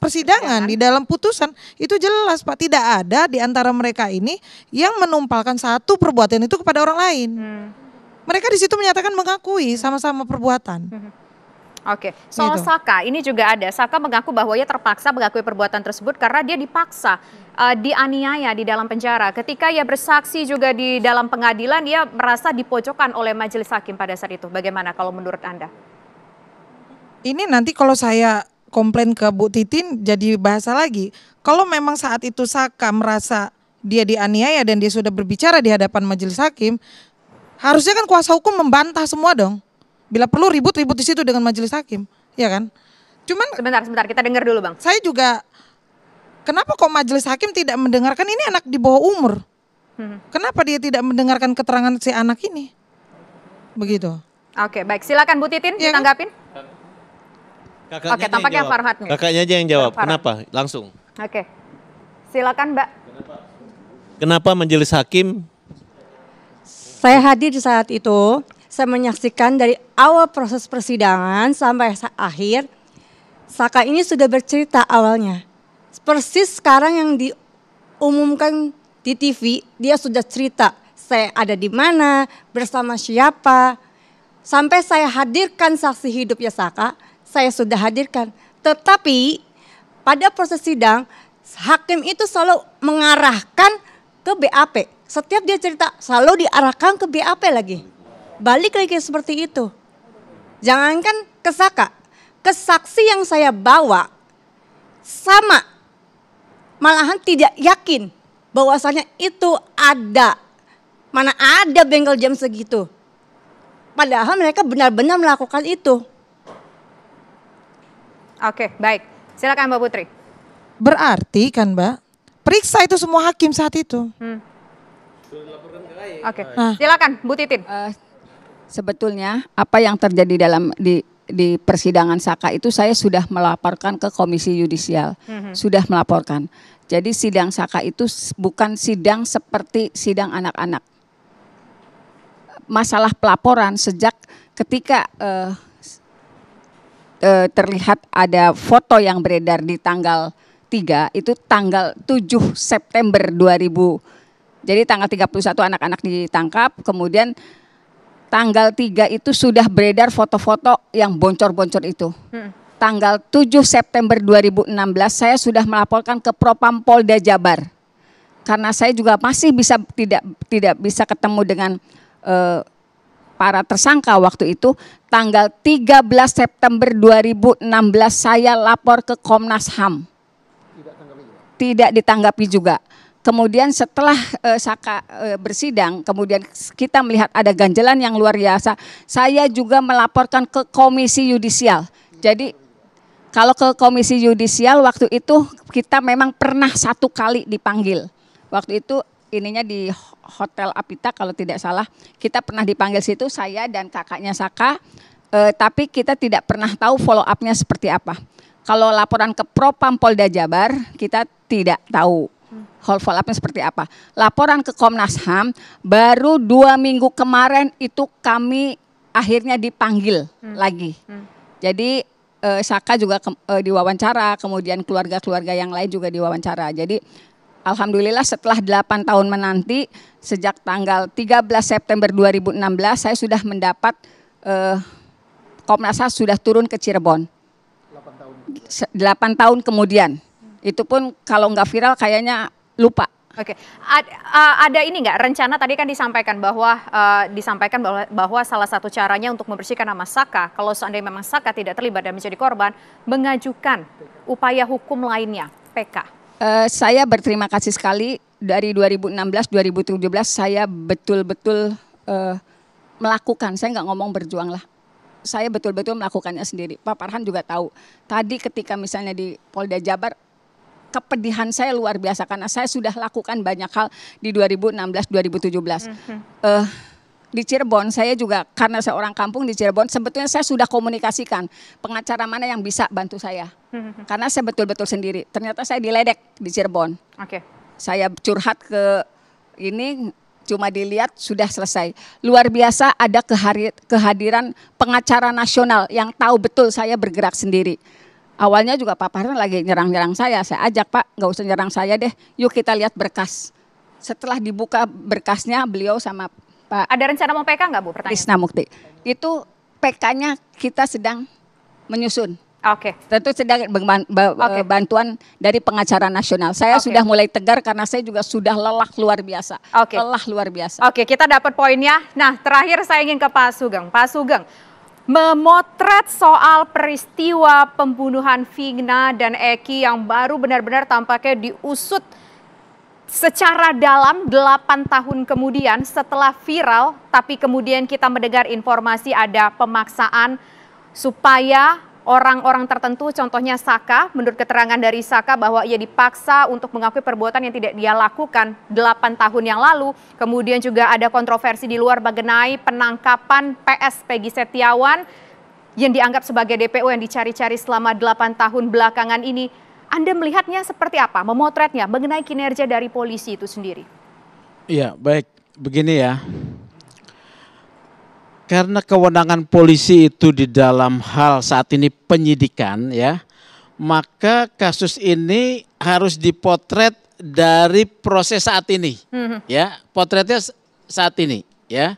persidangan, iya di kan? dalam putusan itu jelas Pak tidak ada di antara mereka ini yang menumpalkan satu perbuatan itu kepada orang lain. Hmm. Mereka di situ menyatakan mengakui sama-sama perbuatan. Hmm. Oke, soal gitu. Saka ini juga ada. Saka mengaku bahwa ia terpaksa mengakui perbuatan tersebut karena dia dipaksa uh, dianiaya di dalam penjara. Ketika ia bersaksi juga di dalam pengadilan, ia merasa dipojokkan oleh majelis hakim pada saat itu. Bagaimana kalau menurut Anda? Ini nanti kalau saya komplain ke Bu Titin jadi bahasa lagi. Kalau memang saat itu Saka merasa dia dianiaya dan dia sudah berbicara di hadapan majelis hakim, harusnya kan kuasa hukum membantah semua dong Bila perlu ribut-ribut di situ dengan majelis hakim, ya kan? Cuman sebentar, sebentar kita dengar dulu, Bang. Saya juga kenapa kok majelis hakim tidak mendengarkan ini anak di bawah umur? Hmm. Kenapa dia tidak mendengarkan keterangan si anak ini? Begitu. Oke, baik. Silakan Bu Titin ya ditanggapin. Kan? Oke, tampaknya Farhad nih. Kakaknya aja yang jawab. Farhad. Kenapa? Langsung. Oke. Silakan, Mbak. Kenapa? Kenapa majelis hakim? Saya hadir di saat itu saya menyaksikan dari awal proses persidangan sampai akhir, Saka ini sudah bercerita awalnya. Persis sekarang yang diumumkan di TV, dia sudah cerita saya ada di mana, bersama siapa. Sampai saya hadirkan saksi hidupnya Saka, saya sudah hadirkan. Tetapi pada proses sidang, hakim itu selalu mengarahkan ke BAP. Setiap dia cerita selalu diarahkan ke BAP lagi balik lagi seperti itu. Jangankan kesaka, kesaksi yang saya bawa sama malahan tidak yakin bahwasanya itu ada. Mana ada bengkel jam segitu. Padahal mereka benar-benar melakukan itu. Oke, baik. Silakan Mbak Putri. Berarti kan Mbak, periksa itu semua hakim saat itu. Hmm. E. Oke, okay. nah. silakan Bu Titin. Uh, Sebetulnya apa yang terjadi dalam di di persidangan Saka itu saya sudah melaporkan ke Komisi Yudisial, mm-hmm. sudah melaporkan. Jadi sidang Saka itu bukan sidang seperti sidang anak-anak. Masalah pelaporan sejak ketika uh, uh, terlihat ada foto yang beredar di tanggal 3 itu tanggal 7 September 2000. Jadi tanggal 31 anak-anak ditangkap, kemudian tanggal 3 itu sudah beredar foto-foto yang boncor-boncor itu. Hmm. Tanggal 7 September 2016 saya sudah melaporkan ke Propam Polda Jabar. Karena saya juga masih bisa tidak tidak bisa ketemu dengan eh, para tersangka waktu itu. Tanggal 13 September 2016 saya lapor ke Komnas HAM. Tidak Tidak ditanggapi juga kemudian setelah uh, Saka uh, bersidang, kemudian kita melihat ada ganjalan yang luar biasa. Saya juga melaporkan ke Komisi Yudisial. Jadi kalau ke Komisi Yudisial waktu itu kita memang pernah satu kali dipanggil. Waktu itu ininya di Hotel Apita kalau tidak salah, kita pernah dipanggil situ saya dan kakaknya Saka. Eh, tapi kita tidak pernah tahu follow up-nya seperti apa. Kalau laporan ke Propam Polda Jabar, kita tidak tahu whole follow-upnya seperti apa. Laporan ke Komnas HAM baru dua minggu kemarin itu kami akhirnya dipanggil hmm. lagi. Hmm. Jadi eh, Saka juga ke, eh, diwawancara, kemudian keluarga-keluarga yang lain juga diwawancara. Jadi Alhamdulillah setelah 8 tahun menanti, sejak tanggal 13 September 2016 saya sudah mendapat eh, Komnas HAM sudah turun ke Cirebon. 8 tahun. 8 tahun kemudian. Itu pun kalau nggak viral kayaknya lupa. Oke, okay. uh, eh, ada ini nggak rencana tadi kan disampaikan bahwa uh, disampaikan bahwa, bahwa salah satu caranya untuk membersihkan nama Saka, kalau seandainya memang Saka tidak terlibat dan menjadi korban, mengajukan upaya hukum lainnya, PK. Uh, eh, saya berterima kasih sekali dari 2016-2017 saya betul-betul uh, melakukan. Saya nggak ngomong berjuang lah. Saya betul-betul melakukannya sendiri. Pak Parhan juga tahu. Tadi ketika misalnya di Polda Jabar kepedihan saya luar biasa karena saya sudah lakukan banyak hal di 2016 2017. Mm -hmm. uh, di Cirebon saya juga karena seorang kampung di Cirebon sebetulnya saya sudah komunikasikan pengacara mana yang bisa bantu saya mm -hmm. karena saya betul-betul sendiri ternyata saya diledek di Cirebon okay. saya curhat ke ini cuma dilihat sudah selesai luar biasa ada kehadiran pengacara nasional yang tahu betul saya bergerak sendiri Awalnya juga Pak Parno lagi nyerang-nyerang saya. Saya ajak Pak, nggak usah nyerang saya deh. Yuk kita lihat berkas. Setelah dibuka berkasnya, beliau sama Pak. Ada rencana mau PK nggak Bu? Pertanyaan. Mukti. Itu PK-nya kita sedang menyusun. Oke. Okay. Tentu sedang okay. Eh, bantuan dari pengacara nasional. Saya okay. sudah mulai tegar karena saya juga sudah lelah luar biasa. Okay. Lelah luar biasa. Oke, okay, kita dapat poinnya. Nah, terakhir saya ingin ke Pak Sugeng. Pak Sugeng, memotret soal peristiwa pembunuhan Vina dan Eki yang baru benar-benar tampaknya diusut secara dalam 8 tahun kemudian setelah viral tapi kemudian kita mendengar informasi ada pemaksaan supaya orang-orang tertentu, contohnya Saka, menurut keterangan dari Saka bahwa ia dipaksa untuk mengakui perbuatan yang tidak dia lakukan 8 tahun yang lalu. Kemudian juga ada kontroversi di luar mengenai penangkapan PS Peggy Setiawan yang dianggap sebagai DPO yang dicari-cari selama 8 tahun belakangan ini. Anda melihatnya seperti apa, memotretnya mengenai kinerja dari polisi itu sendiri? Iya, baik. Begini ya, karena kewenangan polisi itu di dalam hal saat ini penyidikan ya, maka kasus ini harus dipotret dari proses saat ini. Hmm. Ya, potretnya saat ini ya.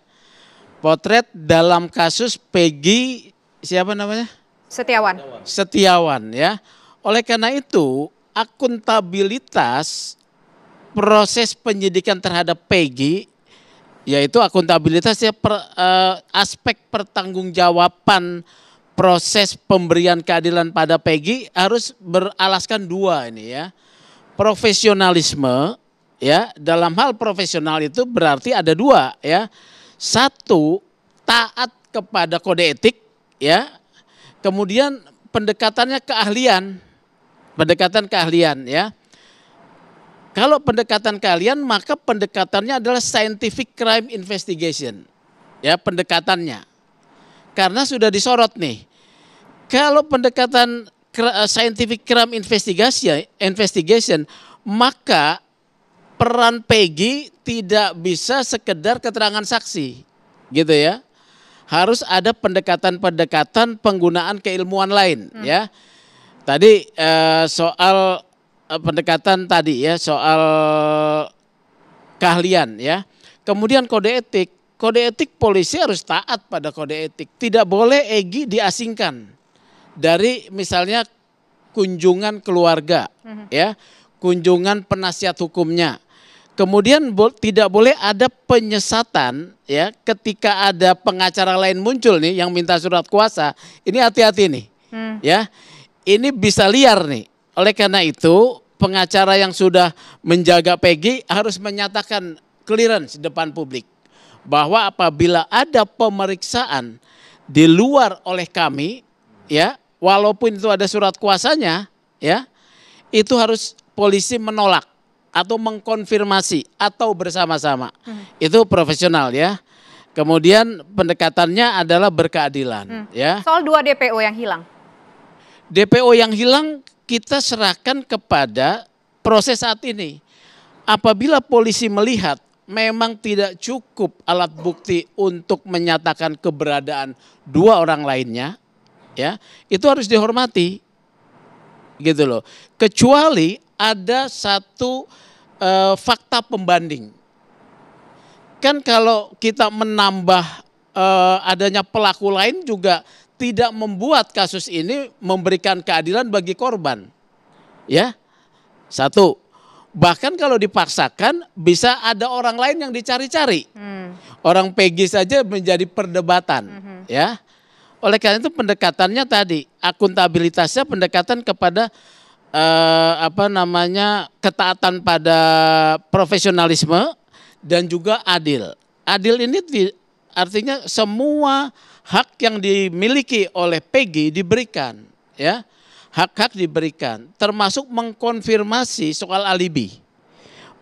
Potret dalam kasus Peggy siapa namanya? Setiawan. Setiawan ya. Oleh karena itu, akuntabilitas proses penyidikan terhadap Peggy yaitu akuntabilitasnya per, uh, aspek pertanggungjawaban proses pemberian keadilan pada Pegi harus beralaskan dua ini ya. Profesionalisme ya, dalam hal profesional itu berarti ada dua ya. Satu taat kepada kode etik ya. Kemudian pendekatannya keahlian. Pendekatan keahlian ya. Kalau pendekatan kalian maka pendekatannya adalah scientific crime investigation. Ya, pendekatannya. Karena sudah disorot nih. Kalau pendekatan eh, scientific crime investigation investigation maka peran Peggy tidak bisa sekedar keterangan saksi. Gitu ya. Harus ada pendekatan-pendekatan penggunaan keilmuan lain hmm. ya. Tadi eh, soal Eh, pendekatan tadi ya soal keahlian ya. Kemudian kode etik, kode etik polisi harus taat pada kode etik. Tidak boleh Egi diasingkan dari misalnya kunjungan keluarga mhm. ya, kunjungan penasihat hukumnya. Kemudian bo tidak boleh ada penyesatan ya ketika ada pengacara lain muncul nih yang minta surat kuasa. Ini hati-hati nih. Hmm. Ya. Ini bisa liar nih. Oleh karena itu pengacara yang sudah menjaga Peggy harus menyatakan clearance depan publik bahwa apabila ada pemeriksaan di luar oleh kami ya walaupun itu ada surat kuasanya ya itu harus polisi menolak atau mengkonfirmasi atau bersama-sama. Hmm. Itu profesional ya. Kemudian pendekatannya adalah berkeadilan hmm. ya. Soal dua DPO yang hilang. DPO yang hilang kita serahkan kepada proses saat ini. Apabila polisi melihat memang tidak cukup alat bukti untuk menyatakan keberadaan dua orang lainnya, ya itu harus dihormati, gitu loh. Kecuali ada satu e, fakta pembanding. Kan kalau kita menambah e, adanya pelaku lain juga tidak membuat kasus ini memberikan keadilan bagi korban. Ya. Satu. Bahkan kalau dipaksakan bisa ada orang lain yang dicari-cari. Hmm. Orang Peggy saja menjadi perdebatan, hmm. ya. Oleh karena itu pendekatannya tadi akuntabilitasnya pendekatan kepada eh, apa namanya ketaatan pada profesionalisme dan juga adil. Adil ini artinya semua hak yang dimiliki oleh PG diberikan, ya. Hak-hak diberikan, termasuk mengkonfirmasi soal alibi.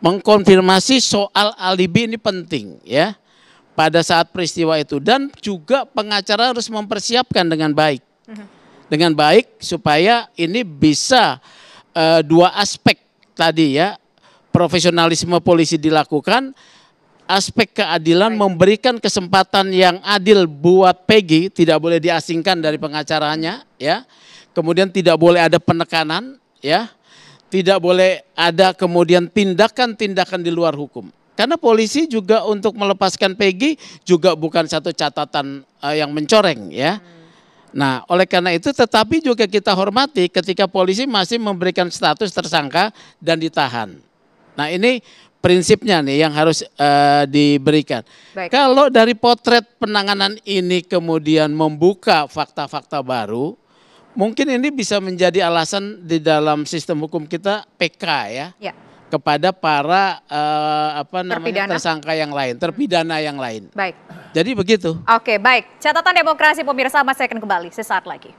Mengkonfirmasi soal alibi ini penting, ya. Pada saat peristiwa itu dan juga pengacara harus mempersiapkan dengan baik. Mhm. Dengan baik supaya ini bisa uh, dua aspek tadi ya, profesionalisme polisi dilakukan aspek keadilan memberikan kesempatan yang adil buat Peggy tidak boleh diasingkan dari pengacaranya ya. Kemudian tidak boleh ada penekanan ya. Tidak boleh ada kemudian tindakan-tindakan di luar hukum. Karena polisi juga untuk melepaskan Peggy juga bukan satu catatan uh, yang mencoreng ya. Nah, oleh karena itu tetapi juga kita hormati ketika polisi masih memberikan status tersangka dan ditahan. Nah, ini prinsipnya nih yang harus uh, diberikan. Baik. Kalau dari potret penanganan ini kemudian membuka fakta-fakta baru, mungkin ini bisa menjadi alasan di dalam sistem hukum kita PK ya. ya kepada para uh, apa namanya terpidana. tersangka yang lain, terpidana yang lain. Baik. Jadi begitu. Oke, baik. Catatan demokrasi pemirsa masih akan kembali sesaat lagi.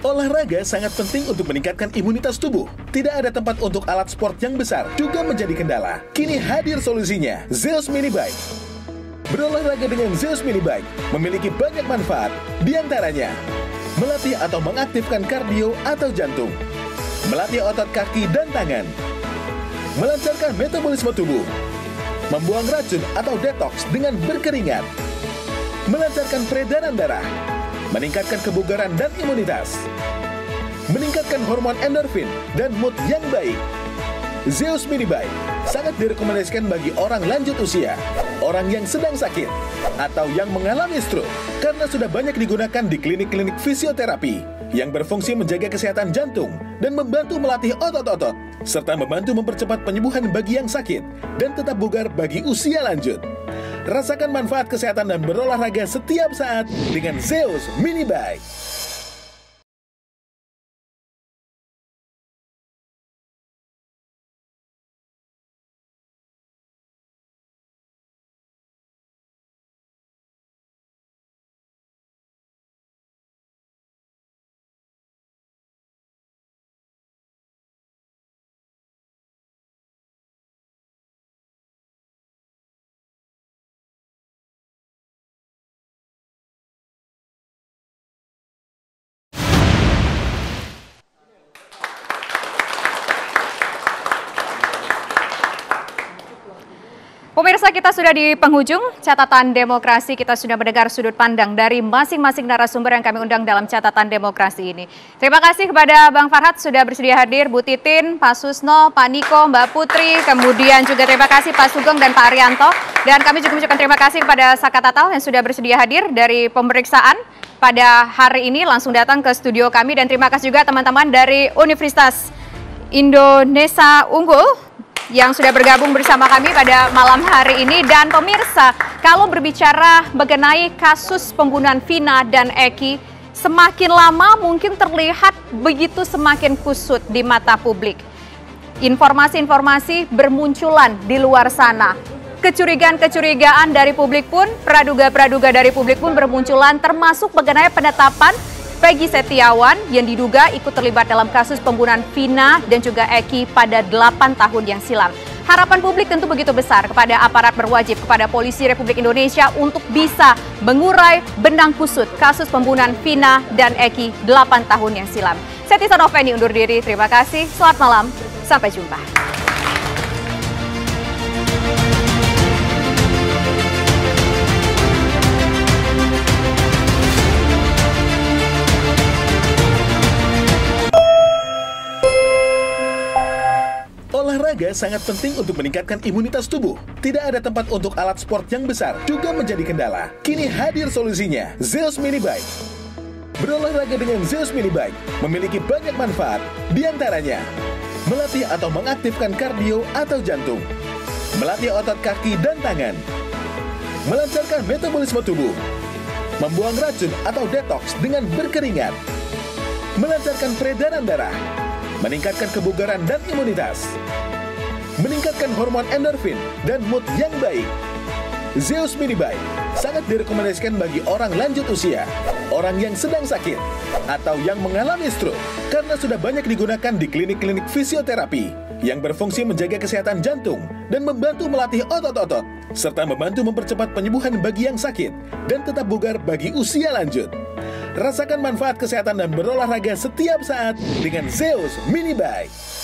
Olahraga sangat penting untuk meningkatkan imunitas tubuh. Tidak ada tempat untuk alat sport yang besar juga menjadi kendala. Kini hadir solusinya, Zeus Mini Bike. Berolahraga dengan Zeus Mini Bike memiliki banyak manfaat, diantaranya melatih atau mengaktifkan kardio atau jantung, melatih otot kaki dan tangan, melancarkan metabolisme tubuh, membuang racun atau detox dengan berkeringat, melancarkan peredaran darah, meningkatkan kebugaran dan imunitas, meningkatkan hormon endorfin dan mood yang baik. Zeus Mini Bike sangat direkomendasikan bagi orang lanjut usia, orang yang sedang sakit, atau yang mengalami stroke karena sudah banyak digunakan di klinik-klinik fisioterapi yang berfungsi menjaga kesehatan jantung dan membantu melatih otot-otot, serta membantu mempercepat penyembuhan bagi yang sakit dan tetap bugar bagi usia lanjut. Rasakan manfaat kesehatan dan berolahraga setiap saat dengan Zeus Mini Bike. Pemirsa kita sudah di penghujung catatan demokrasi, kita sudah mendengar sudut pandang dari masing-masing narasumber yang kami undang dalam catatan demokrasi ini. Terima kasih kepada Bang Farhat sudah bersedia hadir, Bu Titin, Pak Susno, Pak Niko, Mbak Putri, kemudian juga terima kasih Pak Sugeng dan Pak Arianto. Dan kami juga mengucapkan terima kasih kepada Saka Tatal yang sudah bersedia hadir dari pemeriksaan pada hari ini langsung datang ke studio kami dan terima kasih juga teman-teman dari Universitas Indonesia Unggul yang sudah bergabung bersama kami pada malam hari ini dan pemirsa kalau berbicara mengenai kasus pembunuhan Vina dan Eki semakin lama mungkin terlihat begitu semakin kusut di mata publik informasi-informasi bermunculan di luar sana kecurigaan-kecurigaan dari publik pun praduga-praduga dari publik pun bermunculan termasuk mengenai penetapan Peggy Setiawan yang diduga ikut terlibat dalam kasus pembunuhan Vina dan juga Eki pada 8 tahun yang silam. Harapan publik tentu begitu besar kepada aparat berwajib, kepada polisi Republik Indonesia untuk bisa mengurai benang kusut kasus pembunuhan Vina dan Eki 8 tahun yang silam. Saya Tisa undur diri, terima kasih, selamat malam, sampai jumpa. Olahraga sangat penting untuk meningkatkan imunitas tubuh. Tidak ada tempat untuk alat sport yang besar juga menjadi kendala. Kini hadir solusinya, Zeus Mini Bike. Berolahraga dengan Zeus Mini Bike memiliki banyak manfaat, diantaranya melatih atau mengaktifkan kardio atau jantung, melatih otot kaki dan tangan, melancarkan metabolisme tubuh, membuang racun atau detox dengan berkeringat, melancarkan peredaran darah, meningkatkan kebugaran dan imunitas meningkatkan hormon endorfin dan mood yang baik. Zeus Mini Bike sangat direkomendasikan bagi orang lanjut usia, orang yang sedang sakit, atau yang mengalami stroke karena sudah banyak digunakan di klinik-klinik fisioterapi yang berfungsi menjaga kesehatan jantung dan membantu melatih otot-otot, serta membantu mempercepat penyembuhan bagi yang sakit dan tetap bugar bagi usia lanjut. Rasakan manfaat kesehatan dan berolahraga setiap saat dengan Zeus Mini Bike.